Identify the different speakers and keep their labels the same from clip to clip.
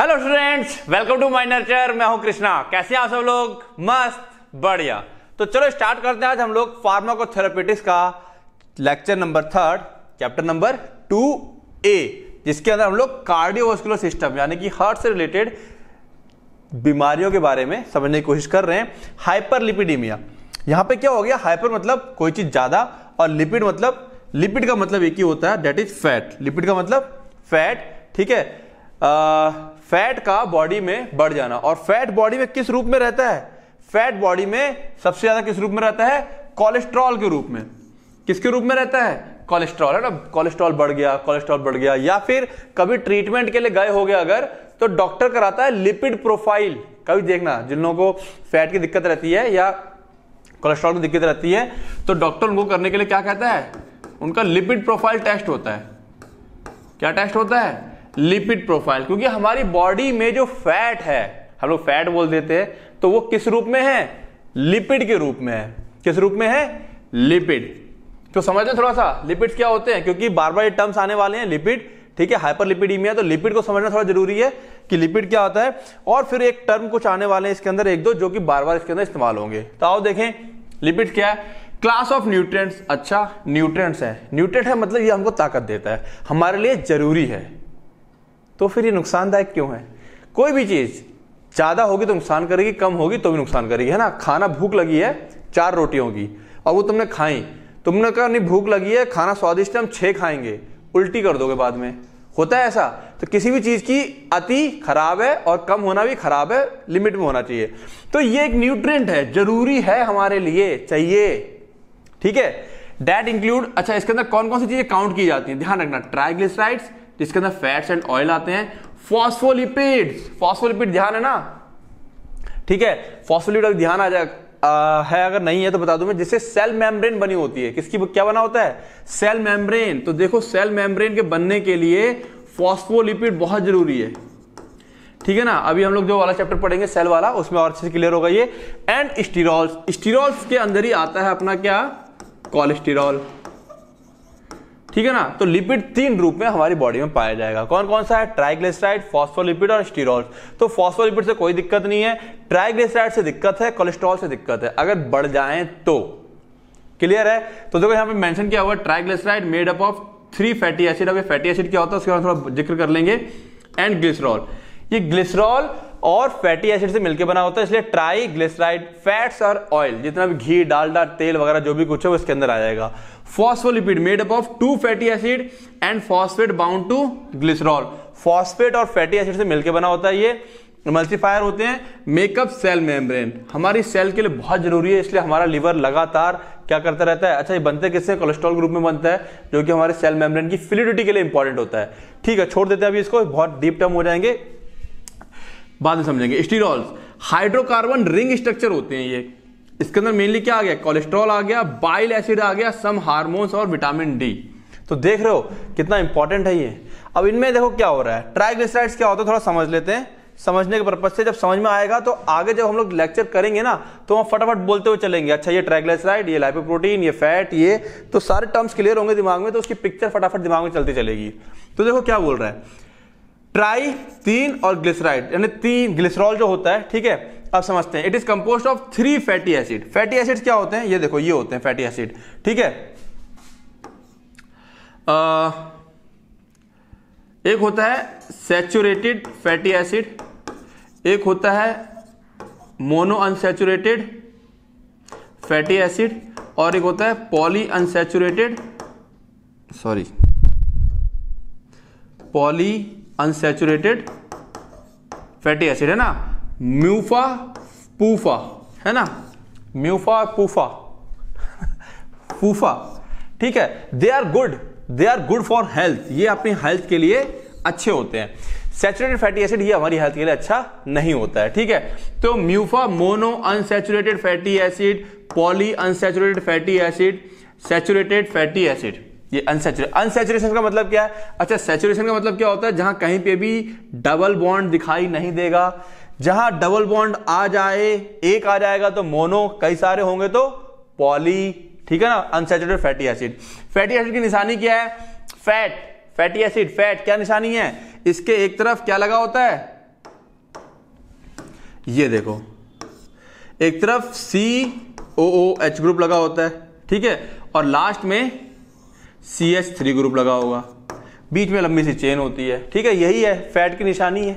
Speaker 1: Hello students welcome to my nurture मैं हूं कृष्णा कैसे हैं आप सब लोग मस्त बढ़िया तो चलो स्टार्ट करते हैं आज हम लोग फार्माकोथेरापेटिक्स का lecture number third chapter number two A जिसके अंदर हम लोग कार्डियोवास्कुलर सिस्टम यानी कि हार्ट से रिलेटेड बीमारियों के बारे में समझने की कोशिश कर रहे हैं हाइपर लिपिडीमिया यहाँ पे क्या हो गया हाइपर मतलब कोई चीज ज्यादा और लिपिड मतलब लिपिड का मतलब एक ही होता है दैट इज फैट लिपिड का मतलब फैट ठीक है आ, फैट का बॉडी में बढ़ जाना और फैट बॉडी में किस रूप में रहता है फैट बॉडी में सबसे ज्यादा किस रूप में रहता है कोलेस्ट्रॉल के रूप में किसके रूप में रहता है कोलेस्ट्रॉल है ना कोलेस्ट्रॉल बढ़ गया कोलेस्ट्रॉल बढ़ गया या फिर कभी ट्रीटमेंट के लिए गए हो गए अगर तो डॉक्टर कराता है लिपिड प्रोफाइल कभी देखना जिन लोगों को फैट की दिक्कत रहती है या कोलेस्ट्रॉल की दिक्कत रहती है तो डॉक्टर उनको करने के लिए क्या कहता है उनका लिपिड प्रोफाइल टेस्ट होता है क्या टेस्ट होता है लिपिड प्रोफाइल क्योंकि हमारी बॉडी में जो फैट है हम लोग फैट बोल देते हैं तो वो किस रूप में है लिपिड के रूप में है किस रूप में है लिपिड तो समझ लो थोड़ा सा लिपिड्स क्या होते हैं क्योंकि बार बार ये टर्म्स आने वाले हैं लिपिड ठीक है हाइपर लिपिडीमिया तो लिपिड को समझना थोड़ा जरूरी है कि लिपिड क्या होता है और फिर एक टर्म कुछ आने वाले हैं इसके अंदर एक दो जो कि बार बार इसके अंदर इस्तेमाल होंगे तो आओ देखें लिपिड क्या है क्लास ऑफ न्यूट्रेंट्स अच्छा न्यूट्रेंट्स है न्यूट्रेंट है मतलब ये हमको ताकत देता है हमारे लिए जरूरी है तो फिर ये नुकसानदायक क्यों है कोई भी चीज़ ज़्यादा होगी तो नुकसान करेगी कम होगी तो भी नुकसान करेगी है ना खाना भूख लगी है चार रोटियों की और वो तुमने खाई तुमने कहा नहीं भूख लगी है खाना स्वादिष्ट है हम छह खाएंगे उल्टी कर दोगे बाद में होता है ऐसा तो किसी भी चीज़ की अति खराब है और कम होना भी खराब है लिमिट में होना चाहिए तो ये एक न्यूट्रिएंट है जरूरी है हमारे लिए चाहिए ठीक है डैट इंक्लूड अच्छा इसके अंदर कौन कौन सी चीज़ें काउंट की जाती है ध्यान रखना ट्राइग्लिसराइड्स जिसके अंदर फैट्स एंड ऑयल आते हैं फॉस्फोलिपिड्स फॉस्फोलिपिड ध्यान है ना ठीक है फॉस्फोलिपिड ध्यान आ जाएगा आ, है अगर नहीं है तो बता दूं मैं जिससे सेल मेम्ब्रेन बनी होती है किसकी क्या बना होता है सेल मेम्ब्रेन तो देखो सेल मेम्ब्रेन के बनने के लिए फॉस्फोलिपिड बहुत जरूरी है ठीक है ना अभी हम लोग जो वाला चैप्टर पढ़ेंगे सेल वाला उसमें और अच्छे से क्लियर होगा ये एंड स्टीरोल्स स्टीरोल्स के अंदर ही आता है अपना क्या कोलेस्टीरोल ठीक है ना तो लिपिड तीन रूप में हमारी बॉडी में पाया जाएगा कौन कौन सा है ट्राइग्लिसराइड फॉस्फोलिपिड और स्टीरोल तो फॉस्फोलिपिड से कोई दिक्कत नहीं है ट्राइग्लिसराइड से दिक्कत है कोलेस्ट्रॉल से दिक्कत है अगर बढ़ जाए तो क्लियर है तो देखो यहां पे मेंशन किया हुआ triglyceride made up of three fatty acid अब ये फैटी एसिड क्या होता है उसके बाद थोड़ा जिक्र कर लेंगे एंड ग्लिसरॉल ये ग्लिसरॉल और फैटी एसिड से मिलकर बना होता है इसलिए ट्राई ग्लिसराइड फैट्स और ऑयल जितना भी घी डालडा तेल वगैरह जो भी कुछ है वो इसके अंदर आ जाएगा phospholipid made up of two fatty acid and phosphate bound to glycerol phosphate और फैटी एसिड से मिलकर बना होता है ये मल्टीफायर होते हैं मेकअप सेल मेम्ब्रेन हमारी सेल के लिए बहुत जरूरी है इसलिए हमारा लिवर लगातार क्या करता रहता है अच्छा ये बनते किससे कोलेस्ट्रॉल ग्रुप में बनता है जो कि हमारे सेल मेम्ब्रेन की फिलिडिटी के लिए इंपॉर्टेंट होता है ठीक है छोड़ देते हैं अभी इसको बहुत डीप टर्म हो जाएंगे बाद में समझेंगे स्टीरोल्स हाइड्रोकार्बन रिंग स्ट्रक्चर होते हैं ये इसके अंदर मेनली क्या आ गया कोलेस्ट्रॉल आ गया बाइल एसिड आ गया सम हार्मोन्स और विटामिन डी तो देख रहे हो कितना इंपॉर्टेंट है ये अब इनमें देखो क्या हो रहा है ट्राइग्लिसराइड्स क्या होता है थोड़ा समझ लेते हैं समझने के पर्पज से जब समझ में आएगा तो आगे जब हम लोग लेक्चर करेंगे ना तो हम फटाफट बोलते हुए चलेंगे अच्छा ये ट्राइग्लिसराइड ये लाइपोप्रोटीन ये फैट ये तो सारे टर्म्स क्लियर होंगे दिमाग में तो उसकी पिक्चर फटाफट दिमाग में चलती चलेगी तो देखो क्या बोल रहा है ट्राई तीन और ग्लिसराइड यानी तीन ग्लिसरॉल जो होता है ठीक है अब समझते हैं it is compose of three fatty acid fatty acid क्या होते हैं ये देखो ये होते हैं फैटी एसिड ठीक है आ, एक होता है सेचुरेटेड फैटी एसिड एक होता है मोनो अनसेचुरेटेड फैटी एसिड और एक होता है poly unsaturated sorry poly unsaturated fatty acid है ना म्यूफा पूफा है ना म्यूफा और पूफा फूफा ठीक है they are good they are good for health ये अपनी हेल्थ के लिए अच्छे होते हैं सेचुरेटेड फैटी एसिड ये हमारी हेल्थ के लिए अच्छा नहीं होता है ठीक है तो MUFA mono unsaturated fatty acid poly unsaturated fatty acid saturated fatty acid ये अनसेचुरेशन अनसेचुरेशन का मतलब क्या है अच्छा सेचुरेशन का मतलब क्या होता है जहां कहीं पे भी डबल बॉन्ड दिखाई नहीं देगा जहां डबल बॉन्ड आ जाए एक आ जाएगा तो मोनो कई सारे होंगे तो पॉली ठीक है ना unsaturated fatty acid fatty acid की निशानी क्या है फैट फैटी एसिड फैट क्या निशानी है इसके एक तरफ क्या लगा होता है ये देखो एक तरफ सी ओ ओ एच ग्रुप लगा होता है ठीक है और लास्ट में सी एच थ्री ग्रुप लगा होगा बीच में लंबी सी चेन होती है ठीक है यही है फैट की निशानी है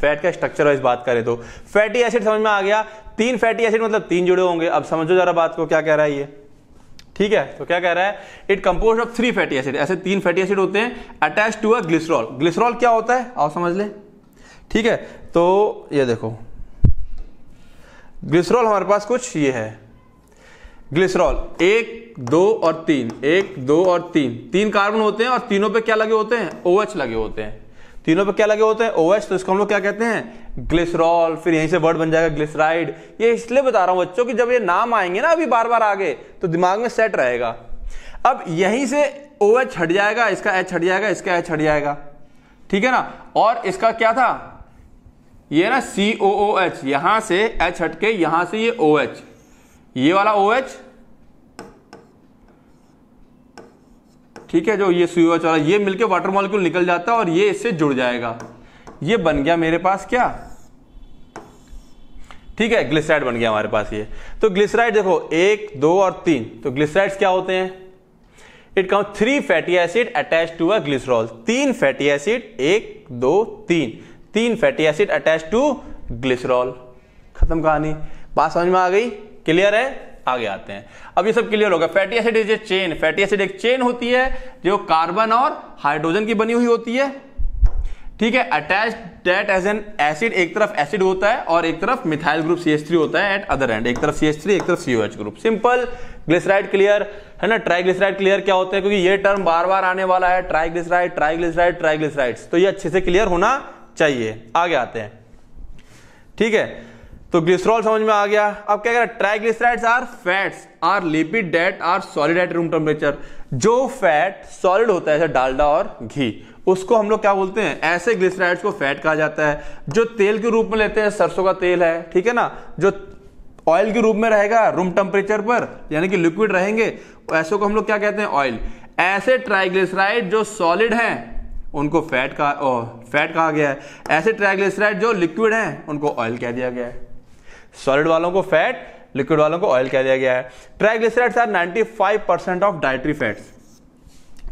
Speaker 1: फैट का स्ट्रक्चर इस बात करें तो फैटी एसिड समझ में आ गया तीन फैटी एसिड मतलब तीन जुड़े होंगे अब समझो जरा बात को क्या कह रहा है ये ठीक है तो क्या कह रहा है it compose of three fatty acid ऐसे तीन फैटी एसिड होते हैं attach to a glycerol glycerol क्या होता है आप समझ लें ठीक है तो ये देखो ग्लिसरॉल हमारे पास कुछ ये है ग्लिसरॉल एक दो और तीन एक दो और तीन तीन कार्बन होते हैं और तीनों पे क्या लगे होते हैं ओ OH लगे होते हैं तीनों पे क्या लगे होते हैं ओ OH, तो इसको हम लोग क्या कहते हैं ग्लिसरॉल फिर यहीं से वर्ड बन जाएगा ग्लिसराइड ये इसलिए बता रहा हूं बच्चों कि जब ये नाम आएंगे ना अभी बार बार आगे तो दिमाग में सेट रहेगा अब यहीं से ओ OH हट जाएगा इसका एच हट जाएगा इसका एच हट जाएगा ठीक है ना और इसका क्या था ये ना सी ओ ओ एच यहां से एच हटके यहां से ये ओ OH. एच ये वाला ओ OH, ठीक है जो ये सी एच वाला ये मिलके वाटर मॉलिक्यूल निकल जाता है और ये इससे जुड़ जाएगा ये बन गया मेरे पास क्या ठीक है ग्लिसराइड बन गया हमारे पास ये तो ग्लिसराइड देखो एक दो और तीन तो ग्लिसराइड क्या होते हैं it come three fatty acid attach to a glycerol तीन फैटी एसिड एक दो तीन तीन fatty acid attach to glycerol खत्म कहानी बात समझ में आ गई क्लियर है आगे आते हैं अब ये सब क्लियर होगा fatty acid is a chain fatty acid एक चेन होती है जो कार्बन और हाइड्रोजन की बनी हुई होती है ठीक है attach that as an acid एक तरफ एसिड होता है और एक तरफ methyl group C H three होता है एट अदर एंड एक तरफ सी एच थ्री एक तरफ C H group simple glyceride clear है ना ट्राइग्लिसराइड क्लियर क्या होता है क्योंकि ये टर्म बार बार आने वाला है ट्राइग्लिसराइड ट्राइग्लिसराइड ट्राइग्लिसराइड्स तो ये अच्छे से क्लियर होना चाहिए आगे आते हैं ठीक है तो ग्लिस्ट्रॉल समझ में आ गया अब क्या कह रहा है triglycerides are fats are lipid that are solid at room temperature जो फैट सॉलिड होता है जैसे डालडा और घी उसको हम लोग क्या बोलते हैं ऐसे ग्लिसराइड्स को फैट कहा जाता है जो तेल के रूप में लेते हैं सरसों का तेल है ठीक है ना जो ऑयल के रूप में रहेगा रूम टेम्परेचर पर यानी कि लिक्विड रहेंगे ऐसे को हम लोग क्या कहते हैं ऑयल ऐसे ट्राइग्लिसराइड जो सॉलिड है उनको फैट का ओ, फैट कहा गया है ऐसे ट्राइग्लिसराइड जो लिक्विड है उनको ऑयल कह दिया गया है सॉलिड वालों को फैट लिक्विड वालों को ऑयल कह दिया गया है triglycerides are 95 percent of dietary fats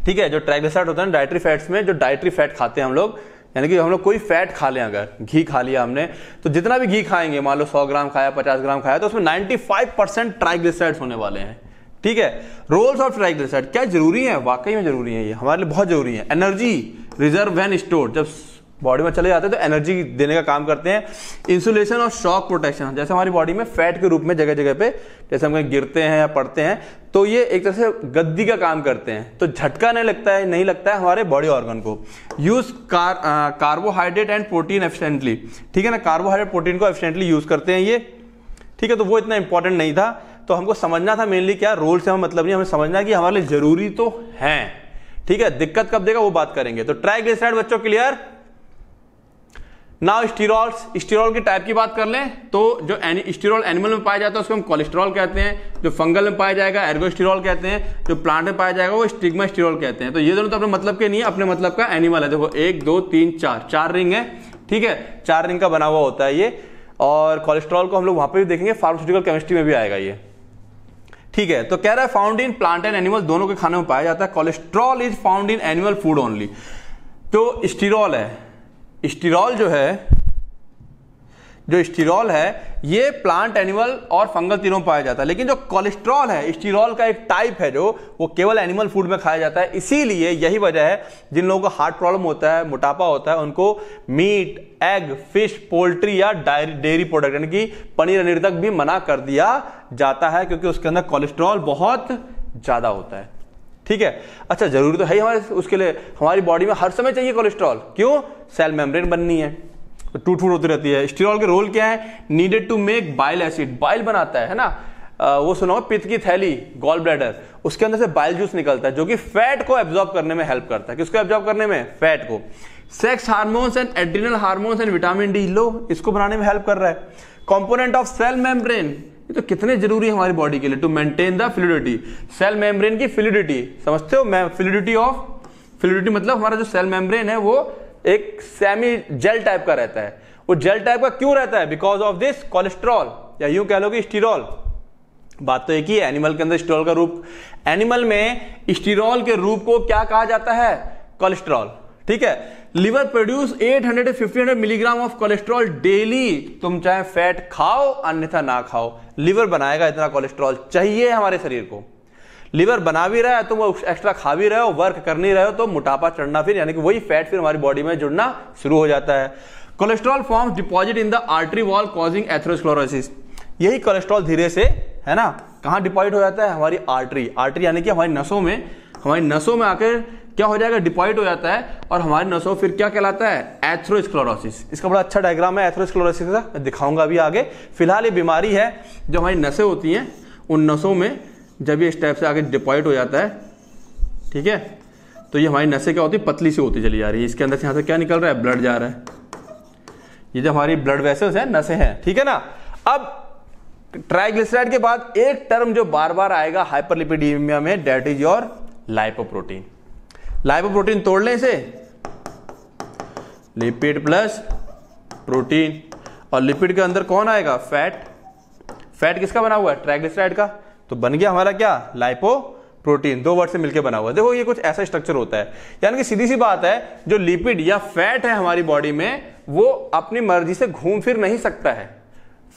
Speaker 1: ठीक है जो ट्राइग्लिसराइड होता है डायट्री फैट्स में जो डायट्री फैट खाते हैं हम लोग यानी कि हम लोग कोई फैट खा लें अगर घी खा लिया हमने तो जितना भी घी खाएंगे मान लो 100 ग्राम खाया 50 ग्राम खाया तो उसमें 95 परसेंट ट्राइग्लिसराइड्स होने वाले हैं ठीक है रोल्स ऑफ ट्राइग्लिसराइड क्या जरूरी है वाकई में जरूरी है ये हमारे लिए बहुत जरूरी है एनर्जी रिजर्व वैन स्टोर जब बॉडी में चले जाते हैं तो एनर्जी देने का काम करते हैं इंसुलेशन और शॉक प्रोटेक्शन जैसे हमारी बॉडी में फैट के रूप में जगह जगह पे जैसे हम कहीं गिरते हैं या पड़ते हैं तो ये एक तरह से गद्दी का काम करते हैं तो झटका नहीं लगता है नहीं लगता है हमारे बॉडी ऑर्गन को यूज कार कार्बोहाइड्रेट एंड प्रोटीन एफिशेंटली ठीक है ना कार्बोहाइड्रेट प्रोटीन को एफिशेंटली यूज करते हैं ये ठीक है तो वो इतना इंपॉर्टेंट नहीं था तो हमको समझना था मेनली क्या रोल से हमें मतलब नहीं हमें समझना कि हमारे लिए जरूरी तो है ठीक है दिक्कत कब देगा वो बात करेंगे तो ट्राई बच्चों क्लियर नाउ स्टीरोल्स स्टीरोल के टाइप की बात कर लें तो जो स्टीरोल एनिमल में पाया जाता है उसको हम कोलेस्ट्रॉल कहते हैं जो फंगल में पाया जाएगा एर्गोस्टीरोल कहते हैं जो प्लांट में पाया जाएगा वो स्टिग्मा स्टीरोल कहते हैं तो ये दोनों तो अपने मतलब के नहीं अपने मतलब का एनिमल है देखो एक दो तीन चार चार रिंग है ठीक है चार रिंग का बना हुआ होता है ये और कोलेस्ट्रॉल को हम लोग वहां पर भी देखेंगे फार्मास्यूटिकल केमिस्ट्री में भी आएगा ये ठीक है तो कह रहा है found in plant and animal दोनों के खाने में पाया जाता है cholesterol is found in animal food only तो स्टीरोल है स्टिरॉल जो है जो स्टीरोल है ये प्लांट एनिमल और फंगल तीनों में पाया जाता है लेकिन जो कोलेस्ट्रॉल है स्टीरॉल का एक टाइप है जो वो केवल एनिमल फूड में खाया जाता है इसीलिए यही वजह है जिन लोगों को हार्ट प्रॉब्लम होता है मोटापा होता है उनको मीट एग फिश पोल्ट्री या डेयरी प्रोडक्ट यानी कि पनीर अनीर तक भी मना कर दिया जाता है क्योंकि उसके अंदर कोलेस्ट्रॉल बहुत ज़्यादा होता है ठीक है अच्छा जरूरी तो है ही हमारे उसके लिए हमारी बॉडी में हर समय चाहिए कोलेस्ट्रॉल क्यों सेल मेम्ब्रेन बननी है तो टूट फूट होती रहती है स्टीरॉल के रोल क्या है needed to make bile acid bile बनाता है है ना आ, वो सुना हो पित्त की थैली गॉल ब्लैडर उसके अंदर से बाइल जूस निकलता है जो कि फैट को एब्जॉर्ब करने में हेल्प करता है किसको एब्जॉर्ब करने में फैट को sex hormones and adrenal hormones and vitamin D लो इसको बनाने में हेल्प कर रहा है कॉम्पोनेंट ऑफ सेल मेम्ब्रेन ये तो कितने जरूरी है हमारी बॉडी के लिए to maintain the fluidity cell membrane की फ्लूडिटी समझते हो फ्लूडिटी ऑफ फ्लूडिटी मतलब हमारा जो सेल मेम्ब्रेन है वो एक सेमी जेल टाइप का रहता है वो जेल टाइप का क्यों रहता है बिकॉज ऑफ दिस कोलेस्ट्रॉल या यूं कह लो कि स्टीरोल बात तो एक ही है एनिमल के अंदर स्टीरोल का रूप एनिमल में स्टीरोल के रूप को क्या कहा जाता है कोलेस्ट्रॉल ठीक है liver produce 800 850 milligram of cholesterol daily तुम चाहे फैट खाओ अन्यथा ना खाओ लिवर बनाएगा इतना कोलेस्ट्रॉल चाहिए हमारे शरीर को लिवर बना भी रहा है तुम तो एक्स्ट्रा खा भी रहे हो वर्क कर नहीं रहे हो तो मोटापा चढ़ना फिर यानी कि वही फैट फिर हमारी बॉडी में जुड़ना शुरू हो जाता है cholesterol form deposit in the artery wall causing atherosclerosis यही कोलेस्ट्रॉल धीरे से है ना कहाँ डिपॉजिट हो जाता है हमारी आर्टरी आर्टरी यानी कि हमारी नसों में हमारी नसों में आकर क्या हो जाएगा डिपॉइट हो जाता है और हमारी नसों फिर क्या कहलाता है एथ्रोस्क्लोरोसिस इसका बड़ा अच्छा डायग्राम है एथ्रोस्क्लोरोसिस का मैं दिखाऊंगा अभी आगे फिलहाल ये बीमारी है जो हमारी नसें होती हैं उन नसों में जब ये स्टेप से आगे डिपॉइट हो जाता है ठीक है तो ये हमारी नसें क्या होती है पतली सी होती चली जा रही है इसके अंदर से यहाँ से क्या निकल रहा है ब्लड जा रहा है ये जो हमारी ब्लड वेसल्स है नसें हैं ठीक है ना अब ट्राइग्लिसराइड के बाद एक टर्म जो बार बार आएगा हाइपरलिपिडीमिया में that is your lipoprotein lipoprotein तोड़ लें इसे लिपिड प्लस प्रोटीन और लिपिड के अंदर कौन आएगा फैट फैट किसका बना हुआ है ट्राइग्लिसराइड का तो बन गया हमारा क्या लाइपो प्रोटीन दो वर्ड से मिलकर बना हुआ है देखो ये कुछ ऐसा स्ट्रक्चर होता है यानी कि सीधी सी बात है जो लिपिड या फैट है हमारी बॉडी में वो अपनी मर्जी से घूम फिर नहीं सकता है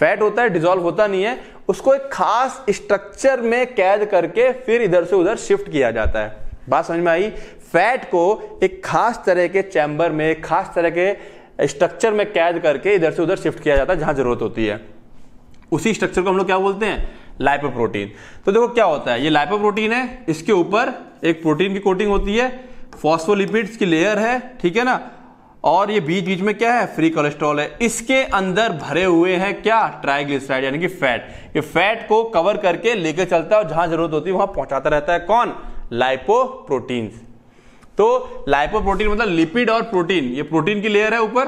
Speaker 1: फैट होता है डिजोल्व होता नहीं है उसको एक खास स्ट्रक्चर में कैद करके फिर इधर से उधर शिफ्ट किया जाता है बात समझ में आई फैट को एक खास तरह के चैम्बर में एक खास तरह के स्ट्रक्चर में कैद करके इधर से उधर शिफ्ट किया जाता है जहां जरूरत होती है उसी स्ट्रक्चर को हम लोग क्या बोलते हैं लाइपोप्रोटीन तो देखो क्या होता है ये लाइपोप्रोटीन है इसके ऊपर एक प्रोटीन की कोटिंग होती है फॉस्फोलिपिड्स की लेयर है ठीक है ना और ये बीच बीच में क्या है फ्री कोलेस्ट्रॉल है इसके अंदर भरे हुए हैं क्या ट्राइग्लिसराइड यानी कि फैट ये फैट को कवर करके लेकर चलता है और जहां जरूरत होती है वहां पहुंचाता रहता है कौन लाइपोप्रोटीन्स तो लाइपोप्रोटीन मतलब लिपिड और प्रोटीन ये प्रोटीन की लेयर है ऊपर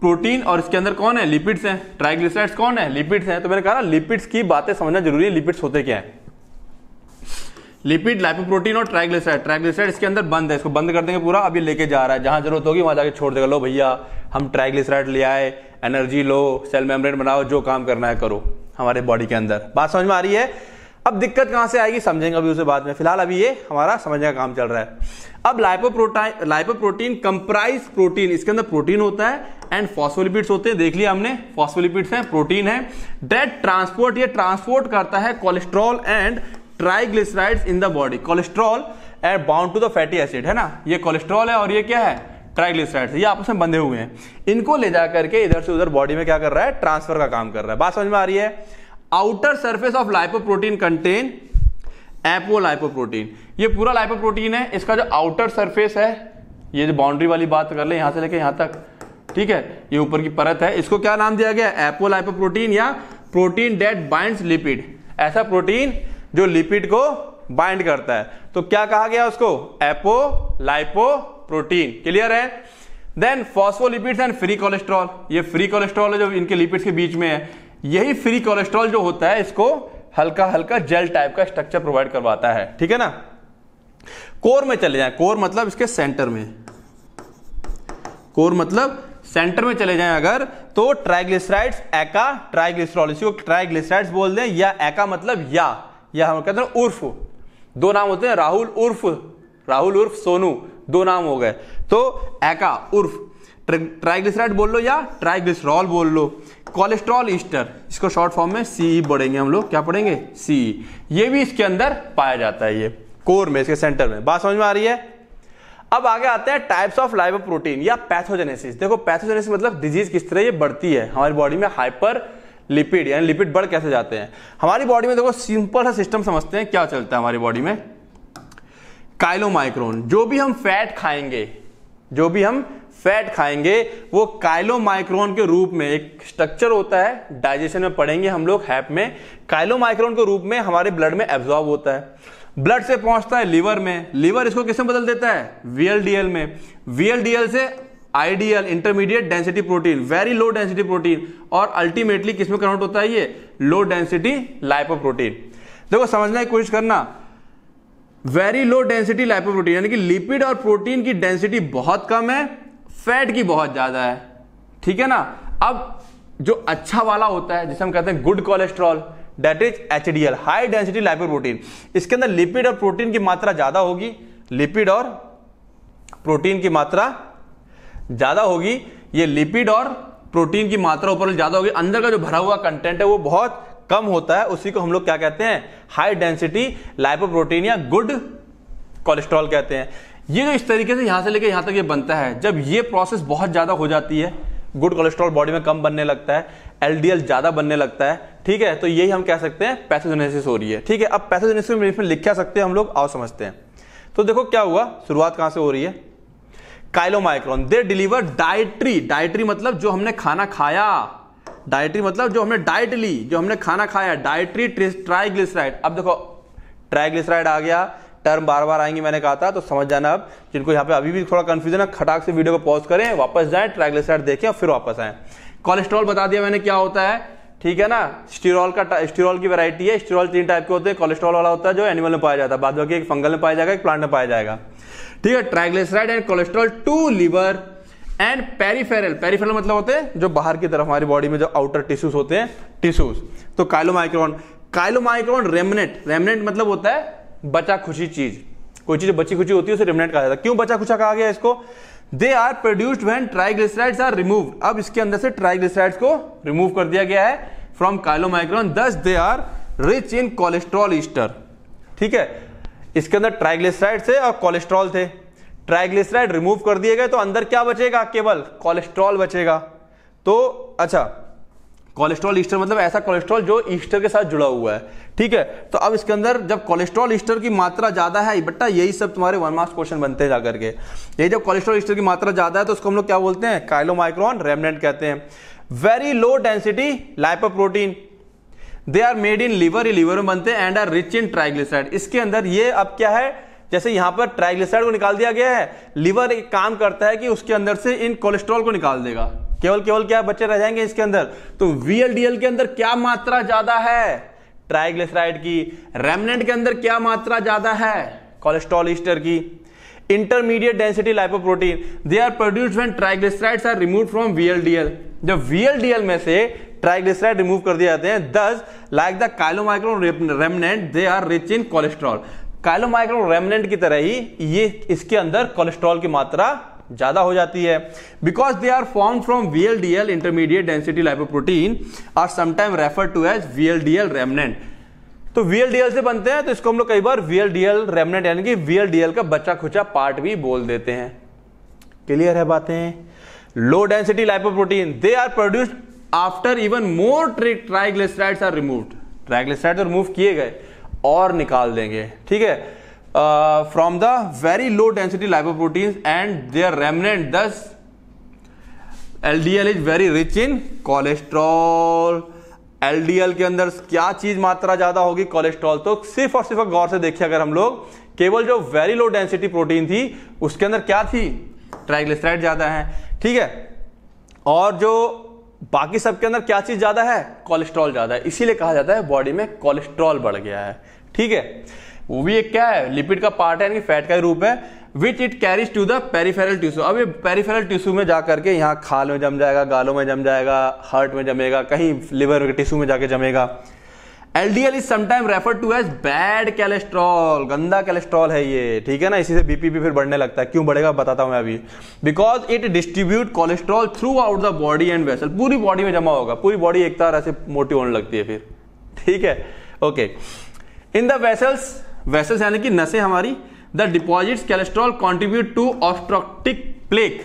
Speaker 1: प्रोटीन और इसके अंदर कौन है लिपिड्स हैं ट्राइग्लिसराइड्स कौन है लिपिड्स हैं तो मैंने कहा ना लिपिड्स की बातें समझना जरूरी है लिपिड्स होते क्या है लिपिड लाइपोप्रोटीन और ट्राइग्लिसराइड ट्राइग्लिसराइड इसके अंदर बंद है इसको बंद कर देंगे पूरा अभी लेके जा रहा है जहां जरूरत होगी वहां जाके छोड़ देगा लो भैया हम ट्राइग्लिसराइड ले आए एनर्जी लो सेल मेम्ब्रेन बनाओ जो काम करना है करो हमारे बॉडी के अंदर बात समझ में आ रही है अब दिक्कत कहां से आएगी समझेंगे अभी उसे बाद में फिलहाल अभी ये हमारा समझने का काम चल रहा है अब लाइपोप्रोटाइन लाइपोप्रोटीन कंप्राइज प्रोटीन इसके अंदर प्रोटीन होता है एंड फॉस्फोलिपिड्स होते हैं देख लिया हमने फॉस्फोलिपिड्स हैं प्रोटीन है डेट ट्रांसपोर्ट ये ट्रांसपोर्ट करता है cholesterol and triglycerides in the body cholesterol and bound to the fatty acid है ना ये कोलेस्ट्रॉल है और ये क्या है ट्राइग्लिसराइड्स ये आपस में बंधे हुए हैं इनको ले जाकर के इधर से उधर बॉडी में क्या कर रहा है ट्रांसफर का काम कर रहा है बात समझ में आ रही है outer surface of lipoprotein contain apolipoprotein ये पूरा लाइपोप्रोटीन है इसका जो आउटर सरफेस है ये जो बाउंड्री वाली बात कर ले यहां से लेके यहां तक ठीक है ये ऊपर की परत है इसको क्या नाम दिया गया एपो लाइपोप्रोटीन या प्रोटीन डेट बाइंड लिपिड ऐसा प्रोटीन जो लिपिड को बाइंड करता है तो क्या कहा गया उसको एपो लाइपो प्रोटीन क्लियर है then phospholipids and free cholesterol ये फ्री कोलेस्ट्रॉल है जो इनके लिपिड्स के बीच में है यही फ्री कोलेस्ट्रॉल जो होता है इसको हल्का हल्का जेल टाइप का स्ट्रक्चर प्रोवाइड करवाता है ठीक है ना कोर में चले जाए कोर मतलब इसके सेंटर में कोर मतलब सेंटर में चले जाएं अगर तो ट्राइग्लिसराइड्स एका ट्राइग्लिसरॉल इसी को ट्राइग्लिसराइड्स बोल दें या एका मतलब या या हम कहते हैं उर्फ दो नाम होते हैं राहुल उर्फ राहुल उर्फ सोनू दो नाम हो गए तो एका उर्फ ट्राइग्लिसराइड बोल लो या ट्राइग्लिसरॉल बोल लो कोलेस्ट्रॉल ईस्टर इसको शॉर्ट फॉर्म में सीई पढ़ेंगे हम लोग क्या पढ़ेंगे सीई ये भी इसके अंदर पाया जाता है ये कोर में इसके सेंटर में बात समझ में आ रही है अब आगे आते हैं टाइप्स ऑफ लाइव प्रोटीन या पैथोजेनेसिस देखो पैथोजेनेसिस मतलब डिजीज किस तरह ये बढ़ती है हमारी बॉडी में हाइपर लिपिड यानी लिपिड बढ़ कैसे जाते हैं हमारी बॉडी में देखो सिंपल सा सिस्टम समझते हैं क्या चलता है हमारी बॉडी में काइलोमाइक्रोन जो भी हम फैट खाएंगे जो भी हम फैट खाएंगे वो काइलोमाइक्रोन के रूप में एक स्ट्रक्चर होता है डाइजेशन में पढ़ेंगे हम लोग हैप में काइलोमाइक्रोन के रूप में हमारे ब्लड में एब्जॉर्ब होता है ब्लड से पहुंचता है लीवर में लीवर इसको किसमें बदल देता है वीएलडीएल में वीएलडीएल से IDL intermediate density protein very low density protein और अल्टीमेटली किसमें कन्वर्ट होता है ये लो डेंसिटी लाइपो प्रोटीन देखो समझने की कोशिश करना वेरी लो डेंसिटी लाइपोप्रोटीन यानी कि लिपिड और प्रोटीन की डेंसिटी बहुत कम है फैट की बहुत ज़्यादा है ठीक है ना अब जो अच्छा वाला होता है जिसे हम कहते हैं good cholesterol that is H D L high density lipoprotein इसके अंदर लिपिड और प्रोटीन की मात्रा ज़्यादा होगी लिपिड और प्रोटीन की मात्रा ज़्यादा होगी ये लिपिड और प्रोटीन की मात्रा ऊपर ज़्यादा होगी अंदर का जो भरा हुआ कंटेंट है वो बहुत कम होता है उसी को हम लोग क्या कहते हैं हाई डेंसिटी लाइपोप्रोटीन या गुड कोलेस्ट्रॉल कहते हैं ये जो इस तरीके से यहाँ से लेकर यहाँ तक ये बनता है जब ये प्रोसेस बहुत ज़्यादा हो जाती है गुड कोलेस्ट्रॉल बॉडी में कम बनने लगता है एलडीएल ज़्यादा बनने लगता है ठीक है तो यही हम कह सकते हैं पैथोजेनेसिस हो रही है ठीक है अब पैथोजेनेसिस में इसमें लिख क्या सकते हैं हम लोग आओ समझते हैं तो देखो क्या हुआ शुरुआत कहाँ से हो रही है chylomicron they deliver dietary dietary मतलब जो हमने खाना खाया डाइट्री मतलब जो हमने डाइट ली जो हमने खाना खाया डाइट्री ट्राइग्लिसराइड अब देखो ट्राइग्लिसराइड आ गया टर्म बार बार आएंगे मैंने कहा था तो समझ जाना अब जिनको यहाँ पे अभी भी थोड़ा कंफ्यूजन है खटाक से वीडियो को पॉज करें वापस जाएं ट्राइग्लिसराइड देखें और फिर वापस आए कोलेस्ट्रॉल बता दिया मैंने क्या होता है ठीक है ना स्टीरोल का स्टीरोल की वैरायटी है स्टीरोल तीन टाइप के होते हैं कोलेस्ट्रॉल वाला होता है जो एनिमल में पाया जाता है बाद एक फंगल में पाया जाएगा एक प्लांट में पाया जाएगा ठीक है triglyceride and cholesterol to liver and peripheral peripheral मतलब होते हैं जो बाहर की तरफ हमारी बॉडी में जो आउटर टिश्यूज होते हैं टिश्यूज तो काइलोमाइक्रोन काइलोमाइक्रोन रेमनेट रेमनेट मतलब होता है बचा खुशी चीज कोई चीज बची खुची होती है उसे रिमनेंट कहा जाता है क्यों बचा खुचा कहा गया इसको they are produced when triglycerides are remove अब इसके अंदर से ट्राइग्लिसराइड्स को रिमूव कर दिया गया है from chylomicron thus they are rich in cholesterol ester ठीक है इसके अंदर ट्राइग्लिसराइड थे और कोलेस्ट्रॉल थे ट्राइग्लिसराइड रिमूव कर दिए गए तो अंदर क्या बचेगा केवल कोलेस्ट्रॉल बचेगा तो अच्छा कोलेस्ट्रॉल ईस्टर मतलब ऐसा कोलेस्ट्रॉल जो ईस्टर के साथ जुड़ा हुआ है ठीक है तो अब इसके अंदर जब कोलेस्ट्रॉल ईस्टर की मात्रा ज्यादा है बट्टा यही सब तुम्हारे वन मार्क्स क्वेश्चन बनते हैं जाकर के यही जब कोलेस्ट्रॉल ईस्टर की मात्रा ज्यादा है तो उसको हम लोग क्या बोलते हैं काइलोमाइक्रॉन रेमनेंट कहते हैं very low density lipoprotein they are made in liver ही लीवर में बनते हैं and are rich in triglyceride इसके अंदर ये अब क्या है जैसे यहां पर ट्राइग्लिसराइड को निकाल दिया गया है लीवर एक काम करता है कि उसके अंदर से इन कोलेस्ट्रॉल को निकाल देगा केवल केवल क्या बच्चे रह जाएंगे इसके अंदर तो वीएलडीएल के अंदर क्या मात्रा ज्यादा है ट्राइग्लिसराइड की रेमनेंट के अंदर क्या मात्रा ज्यादा है कोलेस्ट्रॉल ईस्टर की intermediate density lipoprotein they are produce when triglycerides are remove from VLDL जब वीएलडीएल में से ट्राइग्लिसराइड रिमूव कर दिए जाते हैं thus like the chylomicron remnant they are rich in cholesterol chylomicron remnant की तरह ही ये इसके अंदर कोलेस्ट्रॉल की मात्रा ज्यादा हो जाती है because they are form from V L D L intermediate density lipoprotein are sometime refer to as V L D L remnant तो वीएलडीएल से बनते हैं तो इसको हम लोग कई बार वीएलडीएल रेमनेंट यानी कि वीएलडीएल का बचा खुचा पार्ट भी बोल देते हैं क्लियर है बातें low density lipoprotein they are produced after even more triglycerides are removed triglycerides remove किए गए और निकाल देंगे ठीक है from the very low density lipoprotein and their remnant thus L D L is very rich in cholesterol L के अंदर क्या चीज मात्रा ज्यादा होगी कोलेस्ट्रॉल तो सिर्फ और सिर्फ गौर से देखिए अगर हम लोग केवल जो वेरी लो डेंसिटी प्रोटीन थी उसके अंदर क्या थी ट्राइग्लिसराइड ज्यादा है ठीक है और जो बाकी सबके अंदर क्या चीज ज्यादा है कोलेस्ट्रॉल ज्यादा है इसीलिए कहा जाता है बॉडी में कोलेस्ट्रॉल बढ़ गया है ठीक है वो भी एक क्या है लिपिड का पार्ट है फैट का रूप है which it carries to the peripheral tissue अब ये पेरीफेरल टिश्यू में जा करके यहाँ खाल में जम जाएगा गालों में जम जाएगा हार्ट में जमेगा कहीं लिवर के टिश्यू में जाके जमेगा L D L is sometime refer to as bad cholesterol गंदा कैलेस्ट्रॉल है ये ठीक है ना इसी से बीपी भी फिर बढ़ने लगता है क्यों बढ़ेगा बताता हूँ मैं अभी because it distribute cholesterol throughout the body and vessel पूरी बॉडी में जमा होगा पूरी बॉडी एक तरह से मोटी होने लगती है फिर ठीक है okay in the vessels vessels यानी कि नसें हमारी the deposits cholesterol contribute to obstructive plaque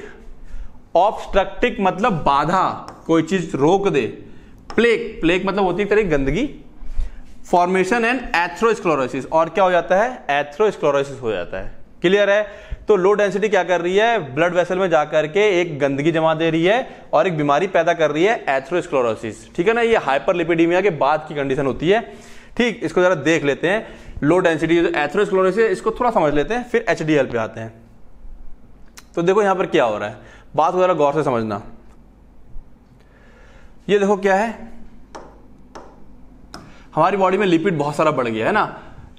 Speaker 1: obstructive मतलब बाधा कोई चीज रोक दे प्लेक प्लेक मतलब होती है गंदगी फॉर्मेशन एंड एथ्रोस्क्लोरोसिस और क्या हो जाता है एथ्रोस्क्लोरोसिस हो जाता है क्लियर है तो लो डेंसिटी क्या कर रही है ब्लड वेसल में जाकर के एक गंदगी जमा दे रही है और एक बीमारी पैदा कर रही है एथ्रोस्क्लोरोसिस ठीक है ना ये हाइपरलिपिडीमिया के बाद की कंडीशन होती है ठीक इसको जरा देख लेते हैं लो डेंसिटी जो एथ्रोस्क्लोरोसिस है इसको थोड़ा समझ लेते हैं फिर एच पे आते हैं तो देखो यहां पर क्या हो रहा है बात वगैरह गौर से समझना ये देखो क्या है हमारी बॉडी में लिपिड बहुत सारा बढ़ गया है ना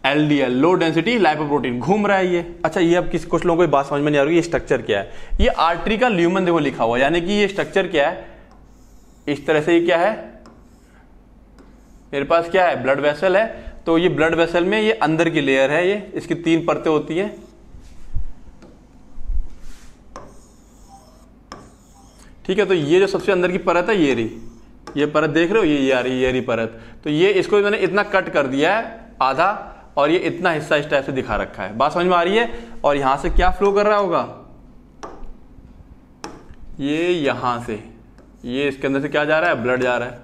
Speaker 1: L D L low density lipoprotein घूम रहा है ये अच्छा ये अब किस कुछ लोगों को बात समझ में नहीं आ रही ये स्ट्रक्चर क्या है ये आर्टरी का ल्यूमन देखो लिखा हुआ यानी कि ये स्ट्रक्चर क्या है इस तरह से ये क्या है मेरे पास क्या है ब्लड वेसल है तो ये ब्लड वेसल में ये अंदर की लेयर है ये इसकी तीन परतें होती है ठीक है तो ये जो सबसे अंदर की परत है ये रही ये परत देख रहे हो ये ये आ रही ये रही परत तो ये इसको मैंने इतना कट कर दिया है आधा और ये इतना हिस्सा इस टाइप से दिखा रखा है बात समझ में आ रही है और यहां से क्या फ्लो कर रहा होगा ये यहां से ये इसके अंदर से क्या जा रहा है ब्लड जा रहा है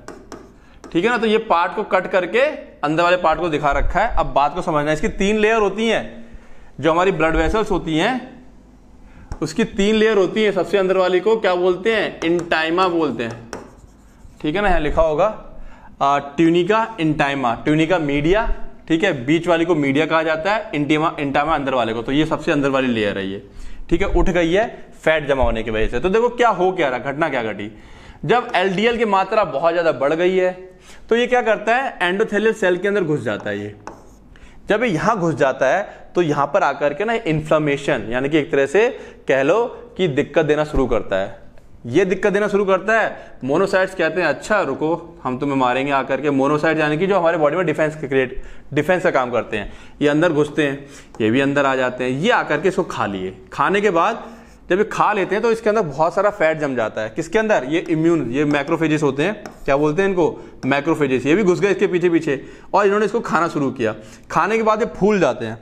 Speaker 1: ठीक है ना तो ये पार्ट को कट करके अंदर वाले पार्ट को दिखा रखा है अब बात को समझना है इसकी तीन लेयर होती हैं जो हमारी ब्लड वेसल्स होती हैं उसकी तीन लेयर होती है सबसे अंदर वाली को क्या बोलते हैं इंटाइमा बोलते हैं ठीक है ना यहाँ लिखा होगा आ, ट्यूनिका इंटाइमा ट्यूनिका मीडिया ठीक है बीच वाली को मीडिया कहा जाता है इंटीमा इंटाइमा अंदर वाले को तो ये सबसे अंदर वाली लेयर है ये ठीक है उठ गई है फैट जमा होने की वजह से तो देखो क्या हो क्या रहा घटना क्या घटी जब एलडीएल की मात्रा बहुत ज़्यादा बढ़ गई है तो ये क्या करता है एंडोथेलियल सेल के अंदर घुस जाता है ये जब ये यहां घुस जाता है तो यहां पर आकर के ना इन्फ्लामेशन यानी कि एक तरह से कह लो कि दिक्कत देना शुरू करता है ये दिक्कत देना शुरू करता है मोनोसाइट्स कहते हैं अच्छा रुको हम तुम्हें मारेंगे आकर के मोनोसाइट यानी कि जो हमारे बॉडी में डिफेंस क्रिएट डिफेंस का काम करते हैं ये अंदर घुसते हैं ये भी अंदर आ जाते हैं ये आकर के इसको खा लिए खाने के बाद जब ये खा लेते हैं तो इसके अंदर बहुत सारा फैट जम जाता है किसके अंदर ये इम्यून ये मैक्रोफेजिस होते हैं क्या बोलते हैं इनको मैक्रोफेजिस ये भी घुस गए इसके पीछे पीछे और इन्होंने इसको खाना शुरू किया खाने के बाद ये फूल जाते हैं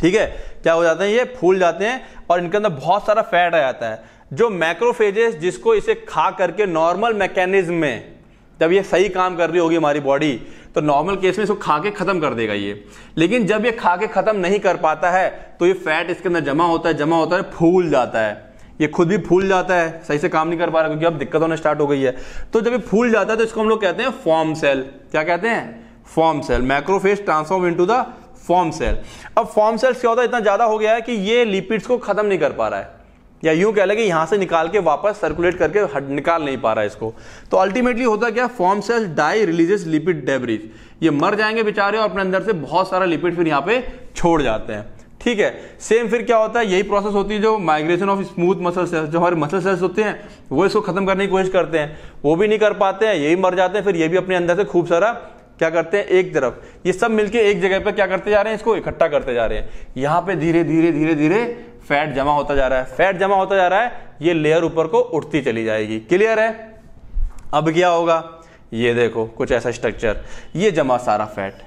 Speaker 1: ठीक है क्या हो जाते हैं ये फूल जाते हैं और इनके अंदर बहुत सारा फैट आ जाता है जो मैक्रोफेजेस जिसको इसे खा करके नॉर्मल मैकेनिज्म में जब ये सही काम कर रही होगी हमारी बॉडी तो नॉर्मल केस में इसको खा के खत्म कर देगा ये लेकिन जब ये खा के खत्म नहीं कर पाता है तो ये फैट इसके अंदर जमा होता है जमा होता है फूल जाता है ये खुद भी फूल जाता है सही से काम नहीं कर पा रहा क्योंकि अब दिक्कत होना स्टार्ट हो गई है तो जब ये फूल जाता है तो इसको हम लोग कहते हैं फॉर्म सेल क्या कहते हैं foam cell macrophage transform into the foam cell अब फॉर्म सेल्स क्या होता है इतना ज्यादा हो गया है कि ये लिपिड्स को खत्म नहीं कर पा रहा है या यूं कह लगे यहां से निकाल के वापस सर्कुलेट करके निकाल नहीं पा रहा है इसको तो अल्टीमेटली होता क्या foam cells die releasing lipid debris ये मर जाएंगे बेचारे और अपने अंदर से बहुत सारा लिपिड फिर यहाँ पे छोड़ जाते हैं ठीक है सेम फिर क्या होता है यही प्रोसेस होती है जो migration of smooth muscle cells जो हमारे मसल सेल्स होते हैं वो इसको खत्म करने की कोशिश करते हैं वो भी नहीं कर पाते हैं यही मर जाते हैं फिर ये भी अपने अंदर से खूब सारा क्या करते हैं एक तरफ ये सब मिलके एक जगह पर क्या करते जा रहे हैं इसको इकट्ठा करते जा रहे हैं यहां पे धीरे धीरे धीरे धीरे फैट जमा होता जा रहा है फैट जमा होता जा रहा है ये लेयर ऊपर को उठती चली जाएगी क्लियर है अब क्या होगा ये देखो कुछ ऐसा स्ट्रक्चर ये जमा सारा फैट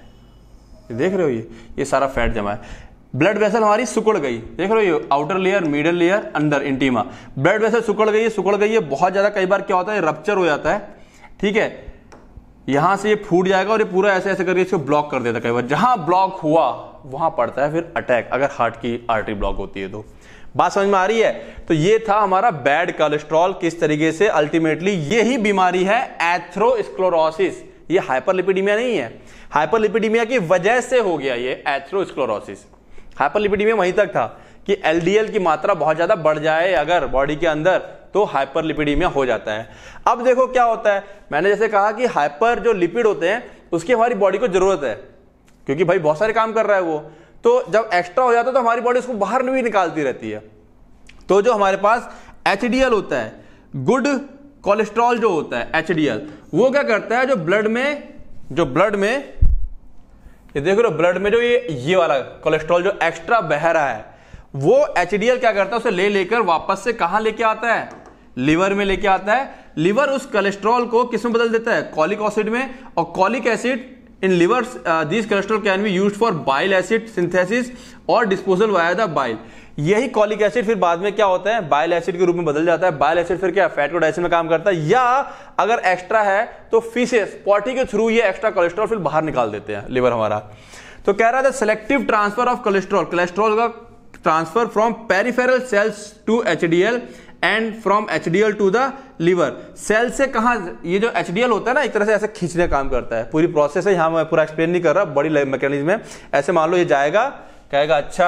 Speaker 1: देख रहे हो ये ये सारा फैट जमा है ब्लड वेसल हमारी सुकड़ गई देख रहे हो ये outer layer middle layer under intima blood vessel सुकड़ गई है सुकड़ गई है बहुत ज्यादा कई बार क्या होता है रप्चर हो जाता है ठीक है यहां से ये फूट जाएगा और ये पूरा ऐसे ऐसे करके इसको ब्लॉक कर देता कई बार जहां ब्लॉक हुआ वहां पड़ता है फिर अटैक अगर हार्ट की आर्टरी ब्लॉक होती है तो बात समझ में आ रही है तो ये था हमारा बैड कोलेस्ट्रॉल किस तरीके से अल्टीमेटली ये ही बीमारी है एथ्रोस्क्लोरोसिस ये हाइपरलिपिडीमिया नहीं है हाइपरलिपिडीमिया की वजह से हो गया ये एथ्रोस्क्लोरोसिस हाइपरलिपिडीमिया वहीं तक था कि एलडीएल की मात्रा बहुत ज्यादा बढ़ जाए अगर बॉडी के अंदर तो हाइपरलिपिडीमिया हो जाता है अब देखो क्या होता है मैंने जैसे कहा कि हाइपर जो लिपिड होते हैं उसकी हमारी बॉडी को जरूरत है क्योंकि भाई बहुत सारे काम कर रहा है वो तो जब एक्स्ट्रा हो जाता है तो हमारी बॉडी उसको बाहर भी निकालती रहती है तो जो हमारे पास एच होता है गुड कोलेस्ट्रॉल जो होता है एच वो क्या करता है जो ब्लड में जो ब्लड में ये देख रहे हो ब्लड में जो ये ये वाला कोलेस्ट्रॉल जो एक्स्ट्रा बह रहा है वो एच क्या करता है उसे ले लेकर वापस से कहा लेके आता है लिवर में लेके आता है लिवर उस कोलेस्ट्रॉल को किसमें बदल देता है कॉलिक एसिड में और cholic acid in liver this uh, these can be use for bile acid synthesis और डिस्पोजल वाया the बाइल यही कॉलिक एसिड फिर बाद में क्या होता है बाइल एसिड के रूप में बदल जाता है बाइल एसिड फिर क्या फैट को डाइजेशन में काम करता है या अगर एक्स्ट्रा है तो फिशेस पॉटी के थ्रू ये एक्स्ट्रा कोलेस्ट्रॉल फिर बाहर निकाल देते हैं लिवर हमारा तो कह रहा था selective transfer of cholesterol cholesterol का transfer from peripheral cells to H D L and from H D L to the liver cell से कहाँ ये जो एच डी एल होता है ना एक तरह से ऐसे खींचने काम करता है पूरी प्रोसेस है यहाँ मैं पूरा एक्सप्लेन नहीं कर रहा बड़ी मैकेनिज्म है ऐसे मान लो ये जाएगा कहेगा अच्छा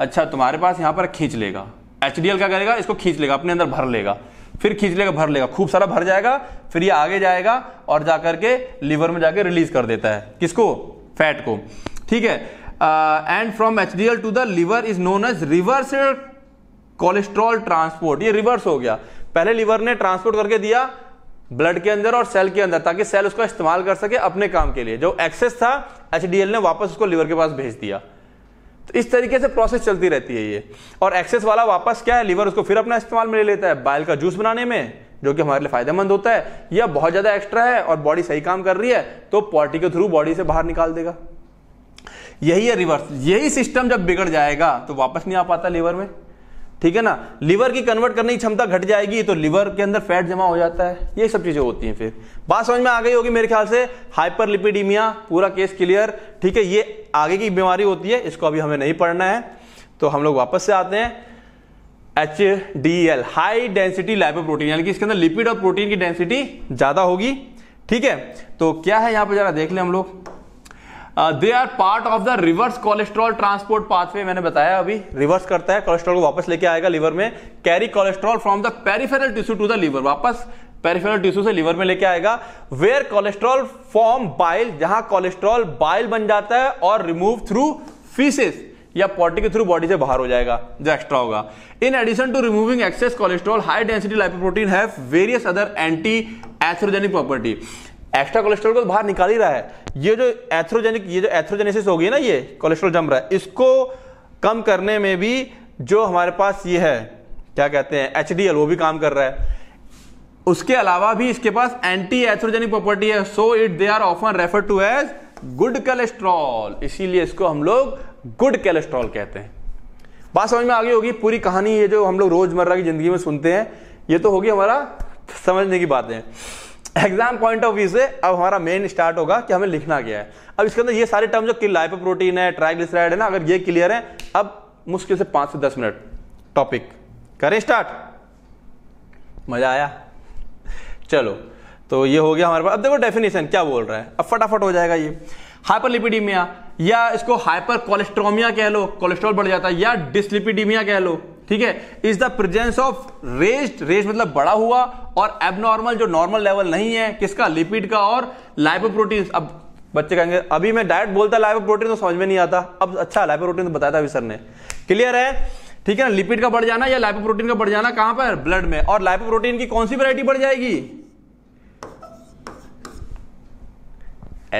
Speaker 1: अच्छा तुम्हारे पास यहाँ पर खींच लेगा एच डी एल क्या करेगा इसको खींच लेगा अपने अंदर भर लेगा फिर खींच लेगा भर लेगा खूब सारा भर जाएगा फिर ये आगे जाएगा और जाकर के लीवर में जाके रिलीज कर देता है किसको फैट को ठीक है and from H D L to the liver is known as reverse cholesterol transport ये रिवर्स हो गया पहले लिवर ने ट्रांसपोर्ट करके दिया ब्लड के अंदर और सेल के अंदर ताकि सेल उसका इस्तेमाल कर सके अपने काम के लिए जो एक्सेस था एच ने वापस उसको लिवर के पास भेज दिया तो इस तरीके से प्रोसेस चलती रहती है ये और एक्सेस वाला वापस क्या है लीवर उसको फिर अपना इस्तेमाल में ले लेता है बाइल का जूस बनाने में जो कि हमारे लिए फायदेमंद होता है या बहुत ज्यादा एक्स्ट्रा है और बॉडी सही काम कर रही है तो पॉटी के थ्रू बॉडी से बाहर निकाल देगा यही है रिवर्स यही सिस्टम जब बिगड़ जाएगा तो वापस नहीं आ पाता लीवर में ठीक है ना लीवर की कन्वर्ट करने की क्षमता घट जाएगी तो लीवर के अंदर फैट जमा हो जाता है ये सब चीजें होती हैं फिर बात समझ में आ गई होगी मेरे ख्याल से हाइपर पूरा केस क्लियर ठीक है ये आगे की बीमारी होती है इसको अभी हमें नहीं पढ़ना है तो हम लोग वापस से आते हैं H D L high density protein यानी कि इसके अंदर लिपिड और प्रोटीन की डेंसिटी ज्यादा होगी ठीक है तो क्या है यहां पर जरा देख ले हम लोग they are part of the reverse cholesterol transport pathway मैंने बताया अभी रिवर्स करता है कोलेस्ट्रॉल को वापस लेके आएगा लिवर में carry cholesterol from the peripheral tissue to the liver वापस पेरिफेरल टिश्यू से लीवर में लेके आएगा वेयर कोलेस्ट्रॉल फॉर्म बाइल जहां कोलेस्ट्रॉल बाइल बन जाता है और रिमूव थ्रू फीसेस या पॉटी के थ्रू बॉडी से बाहर हो जाएगा जो एक्स्ट्रा होगा in addition to removing excess cholesterol high density lipoprotein have various other anti atherogenic property extra cholesterol को तो बाहर निकाल ही रहा है ये जो एथ्रोजेनिक ये जो एथ्रोजेनेसिस होगी ना ये कोलेस्ट्रॉल जम रहा है इसको कम करने में भी जो हमारे पास ये है क्या कहते हैं एच वो भी काम कर रहा है उसके अलावा भी इसके पास एंटी एथ्रोजेनिक प्रॉपर्टी है so it they are often refer to as good cholesterol इसीलिए इसको हम लोग गुड कोलेस्ट्रॉल कहते हैं बात समझ में आ गई होगी पूरी कहानी ये जो हम लोग रोजमर्रा की जिंदगी में सुनते हैं ये तो होगी हमारा समझने की बातें एग्जाम पॉइंट ऑफ व्यू से अब हमारा मेन स्टार्ट होगा कि हमें लिखना क्या है अब इसके अंदर ये सारे टर्म जो कि लाइपो प्रोटीन है ट्राइग्लिसराइड है ना अगर ये क्लियर है अब मुश्किल से पांच से दस मिनट टॉपिक करें स्टार्ट मजा आया चलो तो ये हो गया हमारे पास अब देखो डेफिनेशन क्या बोल रहा है अब फटाफट हो जाएगा ये हाइपरलिपिडीमिया या इसको हाइपर कोलेस्ट्रोमिया कह लो कोलेस्ट्रॉल बढ़ जाता है या डिसलिपिडीमिया कह लो ठीक है is the presence of raised raised मतलब बड़ा हुआ और एबनॉर्मल जो नॉर्मल लेवल नहीं है किसका लिपिड का और लाइपोप्रोटीन अब बच्चे कहेंगे अभी मैं डायरेक्ट बोलता लाइपोप्रोटीन तो समझ में नहीं आता अब अच्छा लाइपोप्रोटीन तो बताया था अभी सर ने क्लियर है ठीक है ना लिपिड का बढ़ जाना या लाइपोप्रोटीन का बढ़ जाना कहां पर ब्लड में और लाइपोप्रोटीन की कौन सी वैरायटी बढ़ जाएगी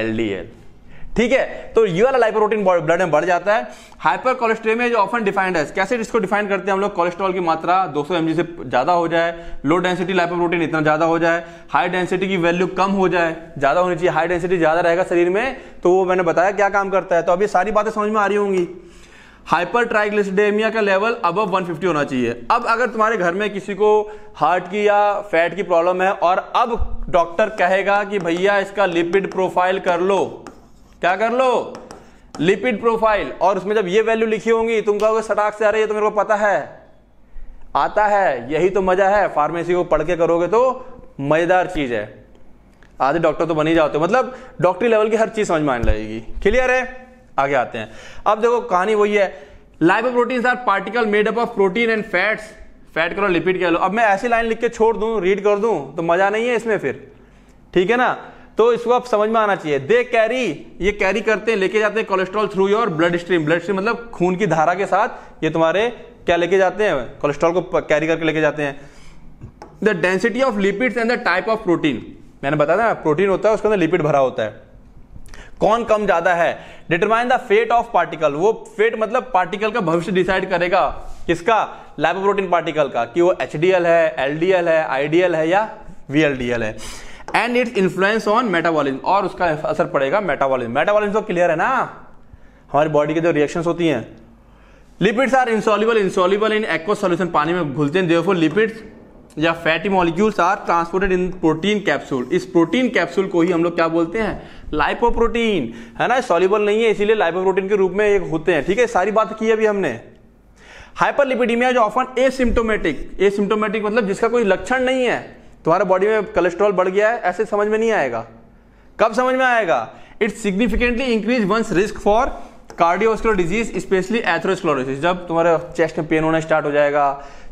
Speaker 1: एलडीएल ठीक है तो ये वाला लाइपोप्रोटीन ब्लड में बढ़ जाता है हाइपर कोलेस्ट्रेमिया जो ऑफन डिफाइंड है कैसे इसको डिफाइन करते हैं हम लोग कोलेस्ट्रॉल की मात्रा 200 सौ से ज्यादा हो जाए लो डेंसिटी लाइपोप्रोटीन इतना ज्यादा हो जाए हाई डेंसिटी की वैल्यू कम हो जाए ज्यादा होनी चाहिए हाई डेंसिटी ज्यादा रहेगा शरीर में तो वो मैंने बताया क्या काम करता है तो अभी सारी बातें समझ में आ रही होंगी हाइपर ट्राइग्लिसडेमिया का लेवल अब 150 होना चाहिए अब अगर तुम्हारे घर में किसी को हार्ट की या फैट की प्रॉब्लम है और अब डॉक्टर कहेगा कि भैया इसका लिपिड प्रोफाइल कर लो क्या कर लो लिपिड प्रोफाइल और उसमें जब ये वैल्यू लिखी होंगी तुम कहोगे सटाक से आ रही है तो मेरे को पता है आता है यही तो मजा है फार्मेसी को पढ़ के करोगे तो मजेदार चीज है आधे डॉक्टर तो बन ही जाते हो मतलब डॉक्टरी लेवल की हर चीज समझ में आने लगेगी क्लियर है आगे आते हैं अब देखो कहानी वही है lipoprotein are particle made up of protein and fats fat करो लिपिड कह लो अब मैं ऐसी लाइन लिख के छोड़ दूं रीड कर दूं तो मजा नहीं है इसमें फिर ठीक है ना तो इसको आप समझ में आना चाहिए दे कैरी ये कैरी करते हैं लेके जाते हैं cholesterol through your blood stream blood stream मतलब खून की धारा के साथ ये तुम्हारे क्या लेके जाते हैं कोलेस्ट्रॉल को कैरी करके लेके जाते हैं the density of lipids and the type of protein मैंने बताया ना प्रोटीन होता है उसके अंदर लिपिड भरा होता है कौन कम ज्यादा है determine the fate of particle वो फेट मतलब पार्टिकल का भविष्य डिसाइड करेगा किसका लाइपोप्रोटीन पार्टिकल का कि वो एच है एल है आईडीएल है या वीएलडीएल है and it's influence on metabolism और उसका असर पड़ेगा मेटाबॉलिज्म मेटाबॉलिज्म तो क्लियर है ना हमारी बॉडी के जो रिएक्शन होती हैं lipids are insoluble insoluble in aqua solution पानी में घुलते हैं देवरफॉर लिपिड्स या fatty molecules are transported in protein capsule इस प्रोटीन कैप्सूल को ही हम लोग क्या बोलते हैं लाइपोप्रोटीन है ना सॉल्युबल नहीं है इसीलिए लाइपोप्रोटीन के रूप में एक होते हैं ठीक है सारी बात की अभी हमने हाइपरलिपिडीमिया जो ऑफन एसिम्टोमेटिक एसिम्टोमेटिक मतलब जिसका कोई लक्षण नहीं है तुम्हारे बॉडी में कोलेस्ट्रॉल बढ़ गया है ऐसे समझ में नहीं आएगा कब समझ में आएगा it's significantly increase one's risk for cardiovascular disease especially atherosclerosis जब तुम्हारे चेस्ट में पेन होना स्टार्ट हो जाएगा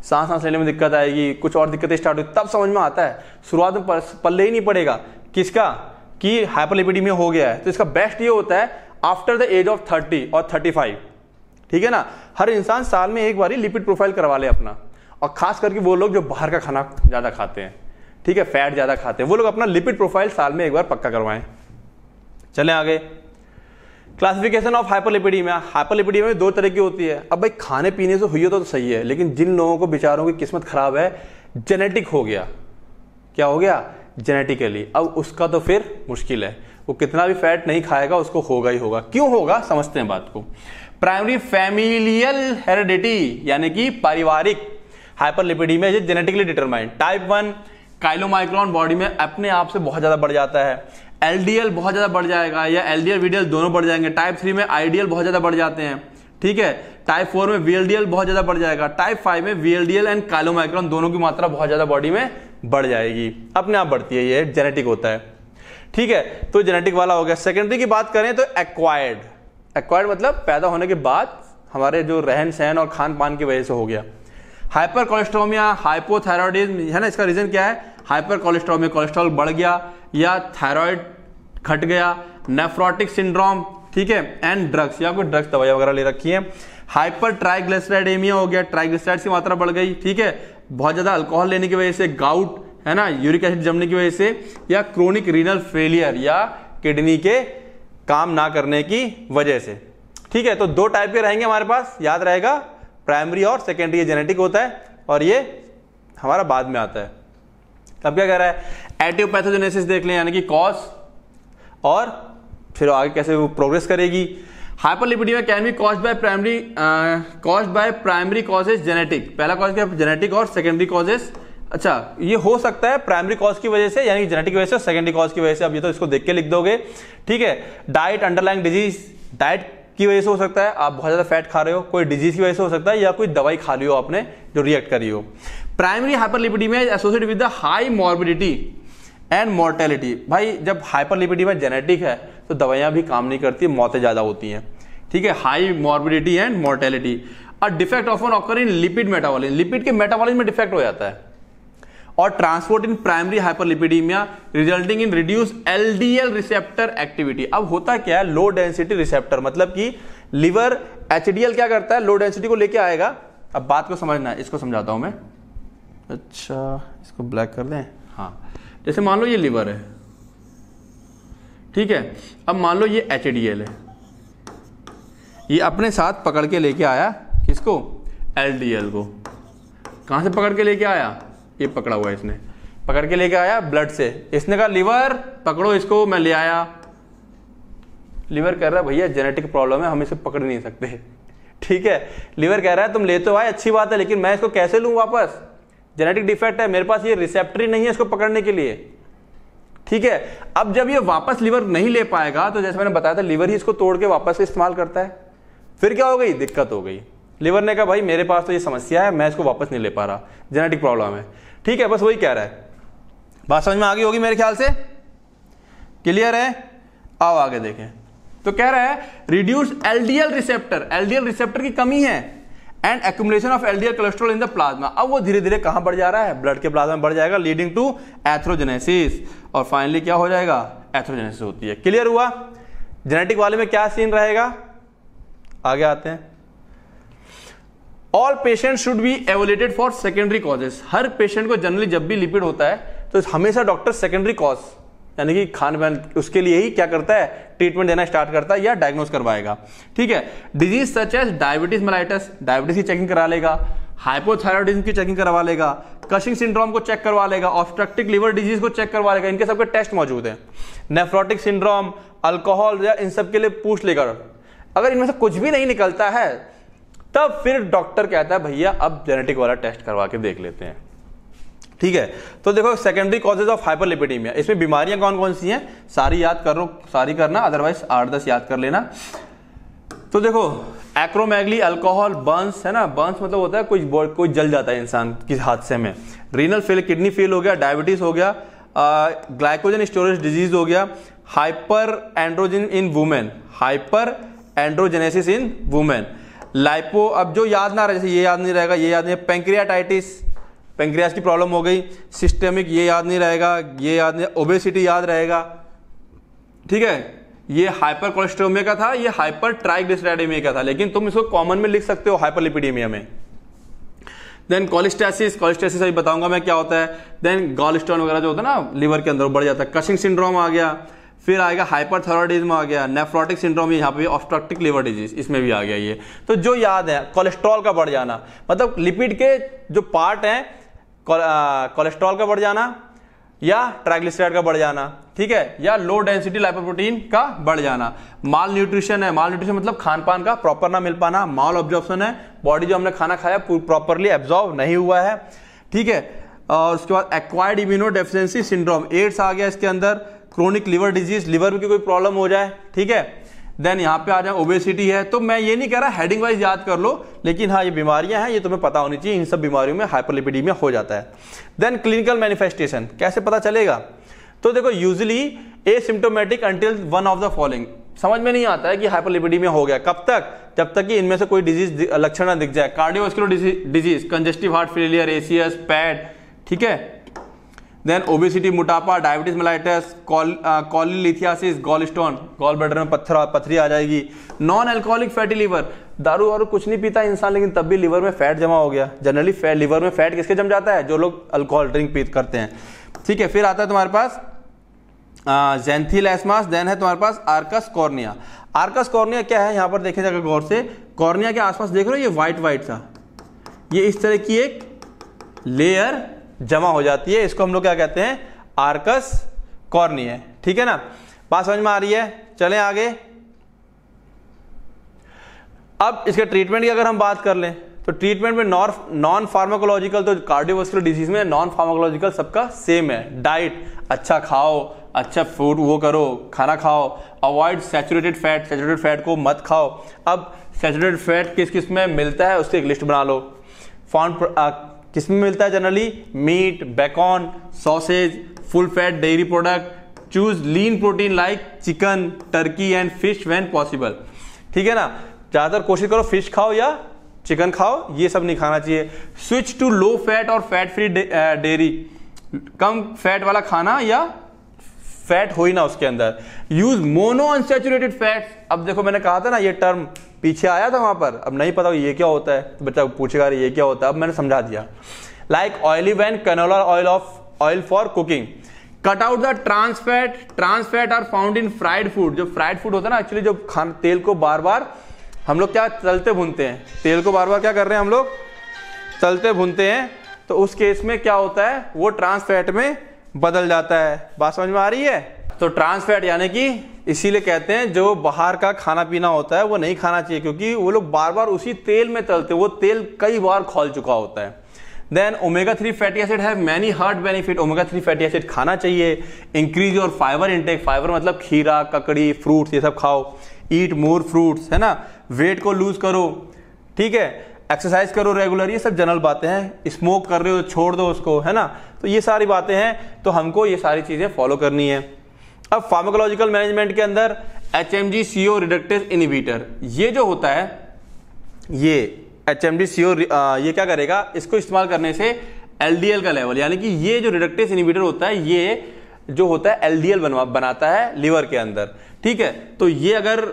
Speaker 1: सांस सांस लेने में दिक्कत आएगी कुछ और दिक्कतें स्टार्ट होगी तब समझ में आता है शुरुआत में पल्ले ही नहीं पड़ेगा किसका कि हाइपरलिपिडीमिया हो गया है तो इसका बेस्ट ये होता है after the age of thirty और थर्टी फाइव ठीक है ना हर इंसान साल में एक बार ही लिपिड प्रोफाइल करवा ले अपना और खास करके वो लोग जो बाहर का खाना ज़्यादा खाते हैं ठीक है फैट ज़्यादा खाते हैं वो लोग अपना लिपिड प्रोफाइल साल में एक बार पक्का करवाएं चलें आगे क्लासिफिकेशन ऑफ हाइपरलिपिडीमिया हाइपरलिपिडीमिया में दो तरह की होती है अब भाई खाने पीने से हुई हो तो सही है लेकिन जिन लोगों को बेचारों की किस्मत खराब है जेनेटिक हो गया क्या हो गया जेनेटिकली अब उसका तो फिर मुश्किल है वो कितना भी फैट नहीं खाएगा उसको होगा ही होगा क्यों होगा समझते हैं बात को प्राइमरी फैमिलियल हेरिडिटी यानी कि पारिवारिक hyperlipidemia genetically determined type one chylomicron body में अपने आप से बहुत ज़्यादा बढ़ जाता है एल बहुत ज़्यादा बढ़ जाएगा या एल डी दोनों बढ़ जाएंगे टाइप थ्री में आई बहुत ज़्यादा बढ़ जाते हैं ठीक है टाइप फोर में वीएलडीएल बहुत ज्यादा बढ़ जाएगा टाइप फाइव में वीएलडीएल एंड काइलोमाइक्रॉन दोनों की मात्रा बहुत ज्यादा बॉडी में बढ़ जाएगी अपने आप बढ़ती है ये जेनेटिक होता है ठीक है तो जेनेटिक वाला हो गया सेकेंडरी की बात करें तो एक्वायर्ड एक्वायर्ड मतलब पैदा होने के बाद हमारे जो रहन सहन और खान पान की वजह से हो गया हाइपर कोलेस्ट्रोमिया हाइपोथायरॉयडिज्म है ना इसका रीजन क्या है हाइपर कोलेस्ट्रॉल में कोलेस्ट्रॉल बढ़ गया या थायराइड घट गया नेफ्रोटिक सिंड्रोम ठीक है एंड ड्रग्स या कोई ड्रग्स दवाई वगैरह ले रखी है हाइपर ट्राइग्लेसराइडेमिया हो गया ट्राइग्लेसराइड की मात्रा बढ़ गई ठीक है बहुत ज़्यादा अल्कोहल लेने की वजह से गाउट है ना यूरिक एसिड जमने की वजह से या क्रोनिक रीनल फेलियर या किडनी के काम ना करने की वजह से ठीक है तो दो टाइप के रहेंगे हमारे पास याद रहेगा प्राइमरी और सेकेंडरी जेनेटिक होता है और ये हमारा बाद में आता है तब क्या कह रहा है एटियोपैथोजेनेसिस देख लें यानी कि कॉज और फिर आगे कैसे वो प्रोग्रेस करेगी hyperlipidemia can be cause by primary cause by primary causes genetic पहला कॉज क्या जेनेटिक और सेकेंडरी कॉजेस अच्छा ये हो सकता है प्राइमरी कॉज की वजह से यानी जेनेटिक वजह से सेकेंडरी कॉज की वजह से अब ये तो इसको देख के लिख दोगे ठीक है डाइट अंडरलाइंग डिजीज डाइट की वजह से हो सकता है आप बहुत ज़्यादा फैट खा रहे हो कोई डिजीज की वजह से हो सकता है या कोई दवाई खा ली हो आपने जो रिएक्ट करी हो primary hyperlipidemia is associate with the high morbidity and mortality भाई जब हाइपरलिपिडीमिया जेनेटिक है तो दवाइयाँ भी काम नहीं करती मौतें ज़्यादा होती हैं ठीक है हाई मॉर्बिडिटी एंड मोर्टेलिटी और defect of an occur in lipid metabolism lipid के मेटाबॉलिज्म में डिफेक्ट हो जाता है और transport in primary hyperlipidemia resulting in reduce LDL receptor activity अब होता क्या है लो डेंसिटी रिसेप्टर मतलब कि लिवर एचडीएल क्या करता है लो डेंसिटी को लेके आएगा अब बात को समझना है इसको समझाता हूं मैं अच्छा इसको ब्लैक कर लें हाँ जैसे मान लो ये लीवर है ठीक है अब मान लो ये एच है ये अपने साथ पकड़ के लेके आया किसको एल को कहाँ से पकड़ के लेके आया ये पकड़ा हुआ इसने पकड़ के लेके आया ब्लड से इसने कहा लीवर पकड़ो इसको मैं ले आया लीवर कह रहा है भैया जेनेटिक प्रॉब्लम है हम इसे पकड़ नहीं सकते ठीक है लीवर कह रहा है तुम ले तो आए अच्छी बात है लेकिन मैं इसको कैसे लूँ वापस जेनेटिक डिफेक्ट है मेरे पास ये रिसेप्टरी नहीं है इसको पकड़ने के लिए ठीक है अब जब ये वापस लीवर नहीं ले पाएगा तो जैसे मैंने बताया था लीवर ही इसको तोड़ के वापस इस्तेमाल करता है फिर क्या हो गई दिक्कत हो गई लीवर ने कहा भाई मेरे पास तो ये समस्या है मैं इसको वापस नहीं ले पा रहा जेनेटिक प्रॉब्लम है ठीक है बस वही कह रहा है बात समझ में आ गई होगी मेरे ख्याल से क्लियर है आओ आगे देखें तो कह रहा है reduce LDL receptor LDL receptor की कमी है and accumulation of LDL cholesterol in the plasma अब वो धीरे धीरे कहां बढ़ जा रहा है ब्लड के प्लाज्मा बढ़ जाएगा लीडिंग टू एथ्रोजेनेसिस और फाइनली क्या हो जाएगा एथ्रोजेनेसिस होती है क्लियर हुआ जेनेटिक वाले में क्या सीन रहेगा आगे आते हैं all patient should be evaluated for secondary causes हर पेशेंट को जनरली जब भी लिपिड होता है तो हमेशा डॉक्टर सेकेंडरी कॉज यानी कि खान पान उसके लिए ही क्या करता है ट्रीटमेंट देना स्टार्ट करता है या डायग्नोज करवाएगा ठीक है disease such as diabetes mellitus diabetes की चेकिंग करा लेगा हाइपोथायरॉयडिज्म की चेकिंग करवा लेगा कशिंग सिंड्रोम को चेक करवा लेगा ऑब्स्ट्रक्टिव लिवर डिजीज को चेक करवा लेगा इनके सबके टेस्ट मौजूद है नेफ्रोटिक सिंड्रोम अल्कोहल या इन सब के लिए पूछ लेकर अगर इनमें से कुछ भी नहीं निकलता है तब फिर डॉक्टर कहता है भैया अब जेनेटिक वाला टेस्ट करवा के देख लेते हैं ठीक है तो देखो सेकेंडरी कॉजेज ऑफ हाइपरलिपिडीमिया इसमें बीमारियां कौन कौन सी हैं सारी याद करो सारी करना अदरवाइज आठ दस याद कर लेना तो देखो एक्रोमैगली अल्कोहल बंस है ना बंस मतलब होता है कुछ कोई जल जाता है इंसान किस हादसे में रीनल फेल किडनी फेल हो गया डायबिटीज हो गया ग्लाइकोजन स्टोरेज डिजीज हो गया hyper androgen in women hyper androgenesis in women lipo अब जो याद ना रहे जैसे ये याद नहीं रहेगा ये याद नहीं पेंक्रियाटाइटिस पेंक्रियाज की प्रॉब्लम हो गई सिस्टेमिक ये याद नहीं रहेगा ये याद नहीं ओबेसिटी याद रहेगा ठीक है ये हाइपर कोलेस्ट्रोमिया का था ये हाइपर ट्राइग्लिसराइडेमिया का था लेकिन तुम इसको कॉमन में लिख सकते हो हाइपरलिपिडेमिया में देन कोलेस्टेसिस कोलेस्टेसिस अभी बताऊंगा मैं क्या होता है देन गॉलस्टोन वगैरह जो होता है ना लीवर के अंदर बढ़ जाता है कशिंग सिंड्रोम आ गया फिर आएगा हाइपर हाइपरथायरॉयडिज्म आ गया नेफ्रोटिक सिंड्रोम यहाँ पे भी ऑब्स्ट्रक्टिक लिवर डिजीज इसमें भी आ गया ये तो जो याद है कोलेस्ट्रॉल का बढ़ जाना मतलब लिपिड के जो पार्ट हैं कोलेस्ट्रॉल का बढ़ जाना या ट्राइग्लिसराइड का बढ़ जाना ठीक है या लो डेंसिटी लाइपोप्रोटीन का बढ़ जाना माल न्यूट्रिशन है माल न्यूट्रिशन मतलब खान पान का प्रॉपर ना मिल पाना माल ऑब्जॉर्प्शन है बॉडी जो हमने खाना खाया प्रॉपरली एब्जॉर्व नहीं हुआ है ठीक है और उसके बाद acquired immunodeficiency syndrome AIDS आ गया इसके अंदर क्रोनिक लिवर डिजीज लिवर में कोई प्रॉब्लम हो जाए ठीक है देन यहाँ पे आ जाए ओबेसिटी है तो मैं ये नहीं कह रहा हेडिंग वाइज याद कर लो लेकिन हाँ ये बीमारियां हैं ये तुम्हें पता होनी चाहिए इन सब बीमारियों में हाइपरलिपिडीमिया हो जाता है देन क्लिनिकल मैनिफेस्टेशन कैसे पता चलेगा तो देखो usually asymptomatic until one of the following समझ में नहीं आता है कि हाइपरलिपिडीमिया हो गया कब तक जब तक कि इनमें से कोई डिजीज लक्षण ना दिख जाए cardiovascular disease congestive heart failure ACS PAD ठीक है देन ओबेसिटी मोटापा diabetes mellitus cholelithiasis gallstone gallbladder में पत्थर पथरी आ जाएगी नॉन एल्कोहलिक फैटी लीवर दारू वारू कुछ नहीं पीता इंसान लेकिन तब भी लीवर में फैट जमा हो गया जनरली फैट लीवर में फैट किसके जम जाता है जो लोग अल्कोहल ड्रिंक पी करते हैं ठीक है फिर आता है तुम्हारे पास जेंथिलेसमास uh, देन है तुम्हारे पास आर्कस कॉर्निया आर्कस कॉर्निया क्या है यहाँ पर देखे जाकर गौर से कॉर्निया के आसपास देख रहे हो ये व्हाइट व्हाइट था ये इस तरह की एक लेयर जमा हो जाती है इसको हम लोग क्या कहते हैं आर्कस कॉर्निया ठीक है ना बात समझ में आ रही है चले आगे अब इसके ट्रीटमेंट की अगर हम बात कर लें तो ट्रीटमेंट में नॉन नॉन फार्माकोलॉजिकल तो कार्डियोवास्कुलर डिजीज में नॉन फार्माकोलॉजिकल सबका सेम है डाइट अच्छा खाओ अच्छा फूड वो करो खाना खाओ avoid saturated fat saturated fat को मत खाओ अब सैचुरेटेड फैट किस किस में मिलता है उसकी एक लिस्ट बना लो फाउंड किस में मिलता है generally meat bacon sausage full fat dairy product choose lean protein like chicken turkey and fish when possible ठीक है ना ज़्यादातर कोशिश करो फिश खाओ या चिकन खाओ ये सब नहीं खाना चाहिए स्विच टू लो फैट और फैट फ्री डेयरी कम फैट वाला खाना या फैट हो ही ना उसके अंदर यूज मोनो अनसेचुरेटेड फैट्स अब देखो मैंने कहा था ना ये टर्म पीछे आया था वहां पर अब नहीं पता ये क्या होता है तो बच्चा पूछेगा ये क्या होता है अब मैंने समझा दिया like oily when canola oil of oil for cooking cut out the trans fat trans fat are found in fried food जो फ्राइड फूड होता है ना एक्चुअली जो खान तेल को बार बार हम लोग क्या चलते भूनते हैं तेल को बार बार क्या कर रहे हैं हम लोग चलते भूनते हैं तो उस केस में क्या होता है वो ट्रांसफैट में बदल जाता है बात समझ में आ रही है तो ट्रांसफैट यानी कि इसीलिए कहते हैं जो बाहर का खाना पीना होता है वो नहीं खाना चाहिए क्योंकि वो लोग बार बार उसी तेल में तलते वो तेल कई बार खोल चुका होता है then omega three fatty acid have many heart benefit omega three fatty acid खाना चाहिए इंक्रीज और फाइबर इंटेक फाइबर मतलब खीरा ककड़ी फ्रूट्स ये सब खाओ ईट मोर फ्रूट्स है ना वेट को लूज करो ठीक है एक्सरसाइज करो रेगुलर ये सब जनरल बातें हैं स्मोक कर रहे हो छोड़ दो उसको है ना तो ये सारी बातें हैं तो हमको ये सारी चीज़ें फॉलो करनी है अब फार्माकोलॉजिकल मैनेजमेंट के अंदर H M G C O reductase inhibitor ये जो होता है ये H M D C O ये क्या करेगा इसको इस्तेमाल करने से एल डी एल का लेवल यानी कि ये जो रिडक्टेज इनिबिटर होता है ये जो होता है एल डी एल बनवा बनाता है लीवर के अंदर ठीक है तो ये अगर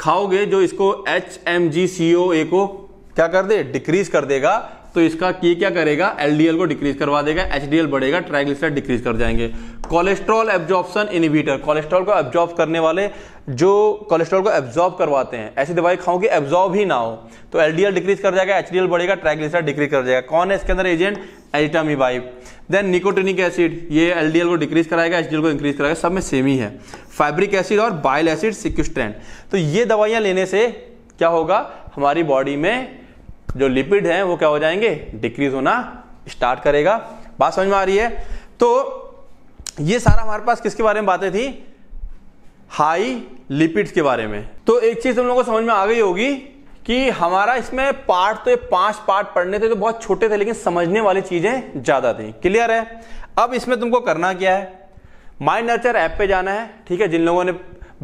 Speaker 1: खाओगे जो इसको एच एम जी सी ओ ए को क्या कर दे डिक्रीज कर देगा तो इसका की क्या करेगा एलडीएल को डिक्रीज करवा देगा एचडीएल बढ़ेगा ट्राइग्लिसराइड डिक्रीज कर जाएंगे कोलेस्ट्रॉल एब्जॉर्प्शन इनिबिटर कोलेस्ट्रॉल को एब्जॉर्ब करने वाले जो कोलेस्ट्रॉल को एब्जॉर्ब करवाते हैं ऐसी दवाई खाओ कि एब्जॉर्ब ही ना हो तो एलडीएल डिक्रीज कर जाएगा एचडीएल बढ़ेगा ट्राइग्लिसराइड डिक्रीज कर जाएगा कौन है इसके अंदर agent ezetimibe then nicotinic acid ये एलडीएल को डिक्रीज कराएगा एचडीएल को इंक्रीज कराएगा सब में सेम ही है फाइब्रिक एसिड और बाइल एसिड सिक्यूस्ट्रेंड तो ये दवाइयां लेने से क्या होगा हमारी बॉडी में जो लिपिड हैं वो क्या हो जाएंगे डिक्रीज होना स्टार्ट करेगा बात समझ में आ रही है तो ये सारा हमारे पास किसके बारे में बातें थी हाई लिपिड्स के बारे में तो एक चीज तुम लोगों को समझ में आ गई होगी कि हमारा इसमें पार्ट तो ये पांच पार्ट पढ़ने थे तो बहुत छोटे थे लेकिन समझने वाली चीजें ज्यादा थी क्लियर है अब इसमें तुमको करना क्या है माइंड नर्चर ऐप पे जाना है ठीक है जिन लोगों ने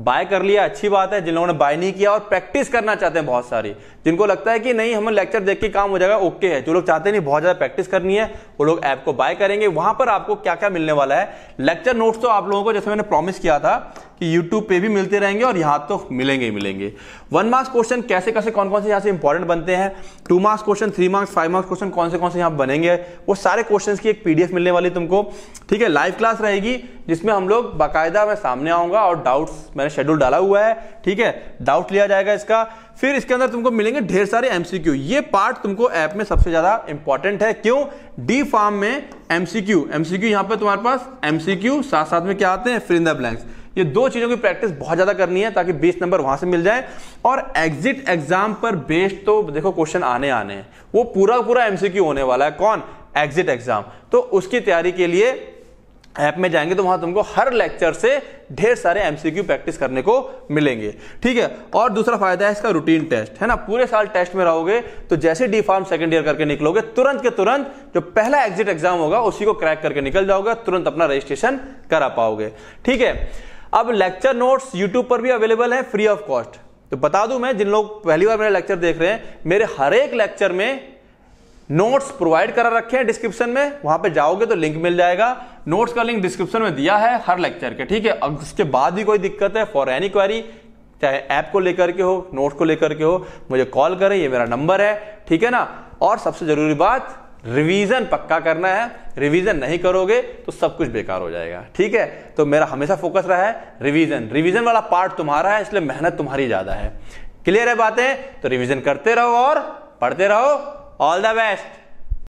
Speaker 1: बाय कर लिया अच्छी बात है जिन लोगों ने बाय नहीं किया और प्रैक्टिस करना चाहते हैं बहुत सारी जिनको लगता है कि नहीं हमें लेक्चर देख के काम हो जाएगा ओके है जो लोग चाहते नहीं बहुत ज़्यादा प्रैक्टिस करनी है वो लोग ऐप को बाय करेंगे वहां पर आपको क्या क्या मिलने वाला है लेक्चर नोट्स तो आप लोगों को जैसे मैंने प्रॉमिस किया था कि यूट्यूब पे भी मिलते रहेंगे और यहां तो मिलेंगे ही मिलेंगे वन मार्क्स क्वेश्चन कैसे कैसे कौन कौन से यहाँ से इंपॉर्टेंट बनते हैं two marks question three marks five marks question कौन से कौन से यहाँ बनेंगे वो सारे क्वेश्चन की एक पीडीएफ मिलने वाली तुमको ठीक है लाइव क्लास रहेगी जिसमें हम लोग बाकायदा मैं सामने आऊंगा और डाउट्स मैंने शेड्यूल डाला हुआ है ठीक है डाउट लिया जाएगा इसका फिर इसके अंदर तुमको मिलेंगे ढेर सारे एमसीक्यू ये पार्ट तुमको ऐप में सबसे ज्यादा इंपॉर्टेंट है क्यों डी फॉर्म में एमसीक्यू एमसीक्यू यहां पे तुम्हारे पास एमसीक्यू साथ साथ में क्या आते हैं फिर इन द ब्लैंक्स ये दो चीजों की प्रैक्टिस बहुत ज्यादा करनी है ताकि बीस नंबर वहां से मिल जाए और एग्जिट एग्जाम पर बेस्ड तो देखो क्वेश्चन आने आने हैं वो पूरा पूरा एमसीक्यू होने वाला है कौन एग्जिट एग्जाम तो उसकी तैयारी के लिए ऐप में जाएंगे तो वहां तुमको हर लेक्चर से ढेर सारे एमसीक्यू प्रैक्टिस करने को मिलेंगे ठीक है और दूसरा फायदा है इसका रूटीन टेस्ट है ना पूरे साल टेस्ट में रहोगे तो जैसे डी फार्म सेकेंड ईयर करके निकलोगे तुरंत के तुरंत जो पहला एग्जिट एग्जाम होगा उसी को क्रैक करके निकल जाओगे तुरंत अपना रजिस्ट्रेशन करा पाओगे ठीक है अब लेक्चर नोट्स यूट्यूब पर भी अवेलेबल है फ्री ऑफ कॉस्ट तो बता दू मैं जिन लोग पहली बार मेरा लेक्चर देख रहे हैं मेरे हर एक लेक्चर में नोट्स प्रोवाइड करा रखे हैं डिस्क्रिप्शन में वहां पे जाओगे तो लिंक मिल जाएगा नोट्स का लिंक डिस्क्रिप्शन में दिया है हर लेक्चर के ठीक है अब उसके बाद भी कोई दिक्कत है फॉर एनी क्वारी चाहे ऐप को लेकर के हो नोट्स को लेकर के हो मुझे कॉल करें ये मेरा नंबर है ठीक है ना और सबसे जरूरी बात रिवीजन पक्का करना है रिवीजन नहीं करोगे तो सब कुछ बेकार हो जाएगा ठीक है तो मेरा हमेशा फोकस रहा है रिवीजन रिवीजन वाला पार्ट तुम्हारा है इसलिए मेहनत तुम्हारी ज्यादा है क्लियर है बातें तो रिवीजन करते रहो और पढ़ते रहो ऑल द बेस्ट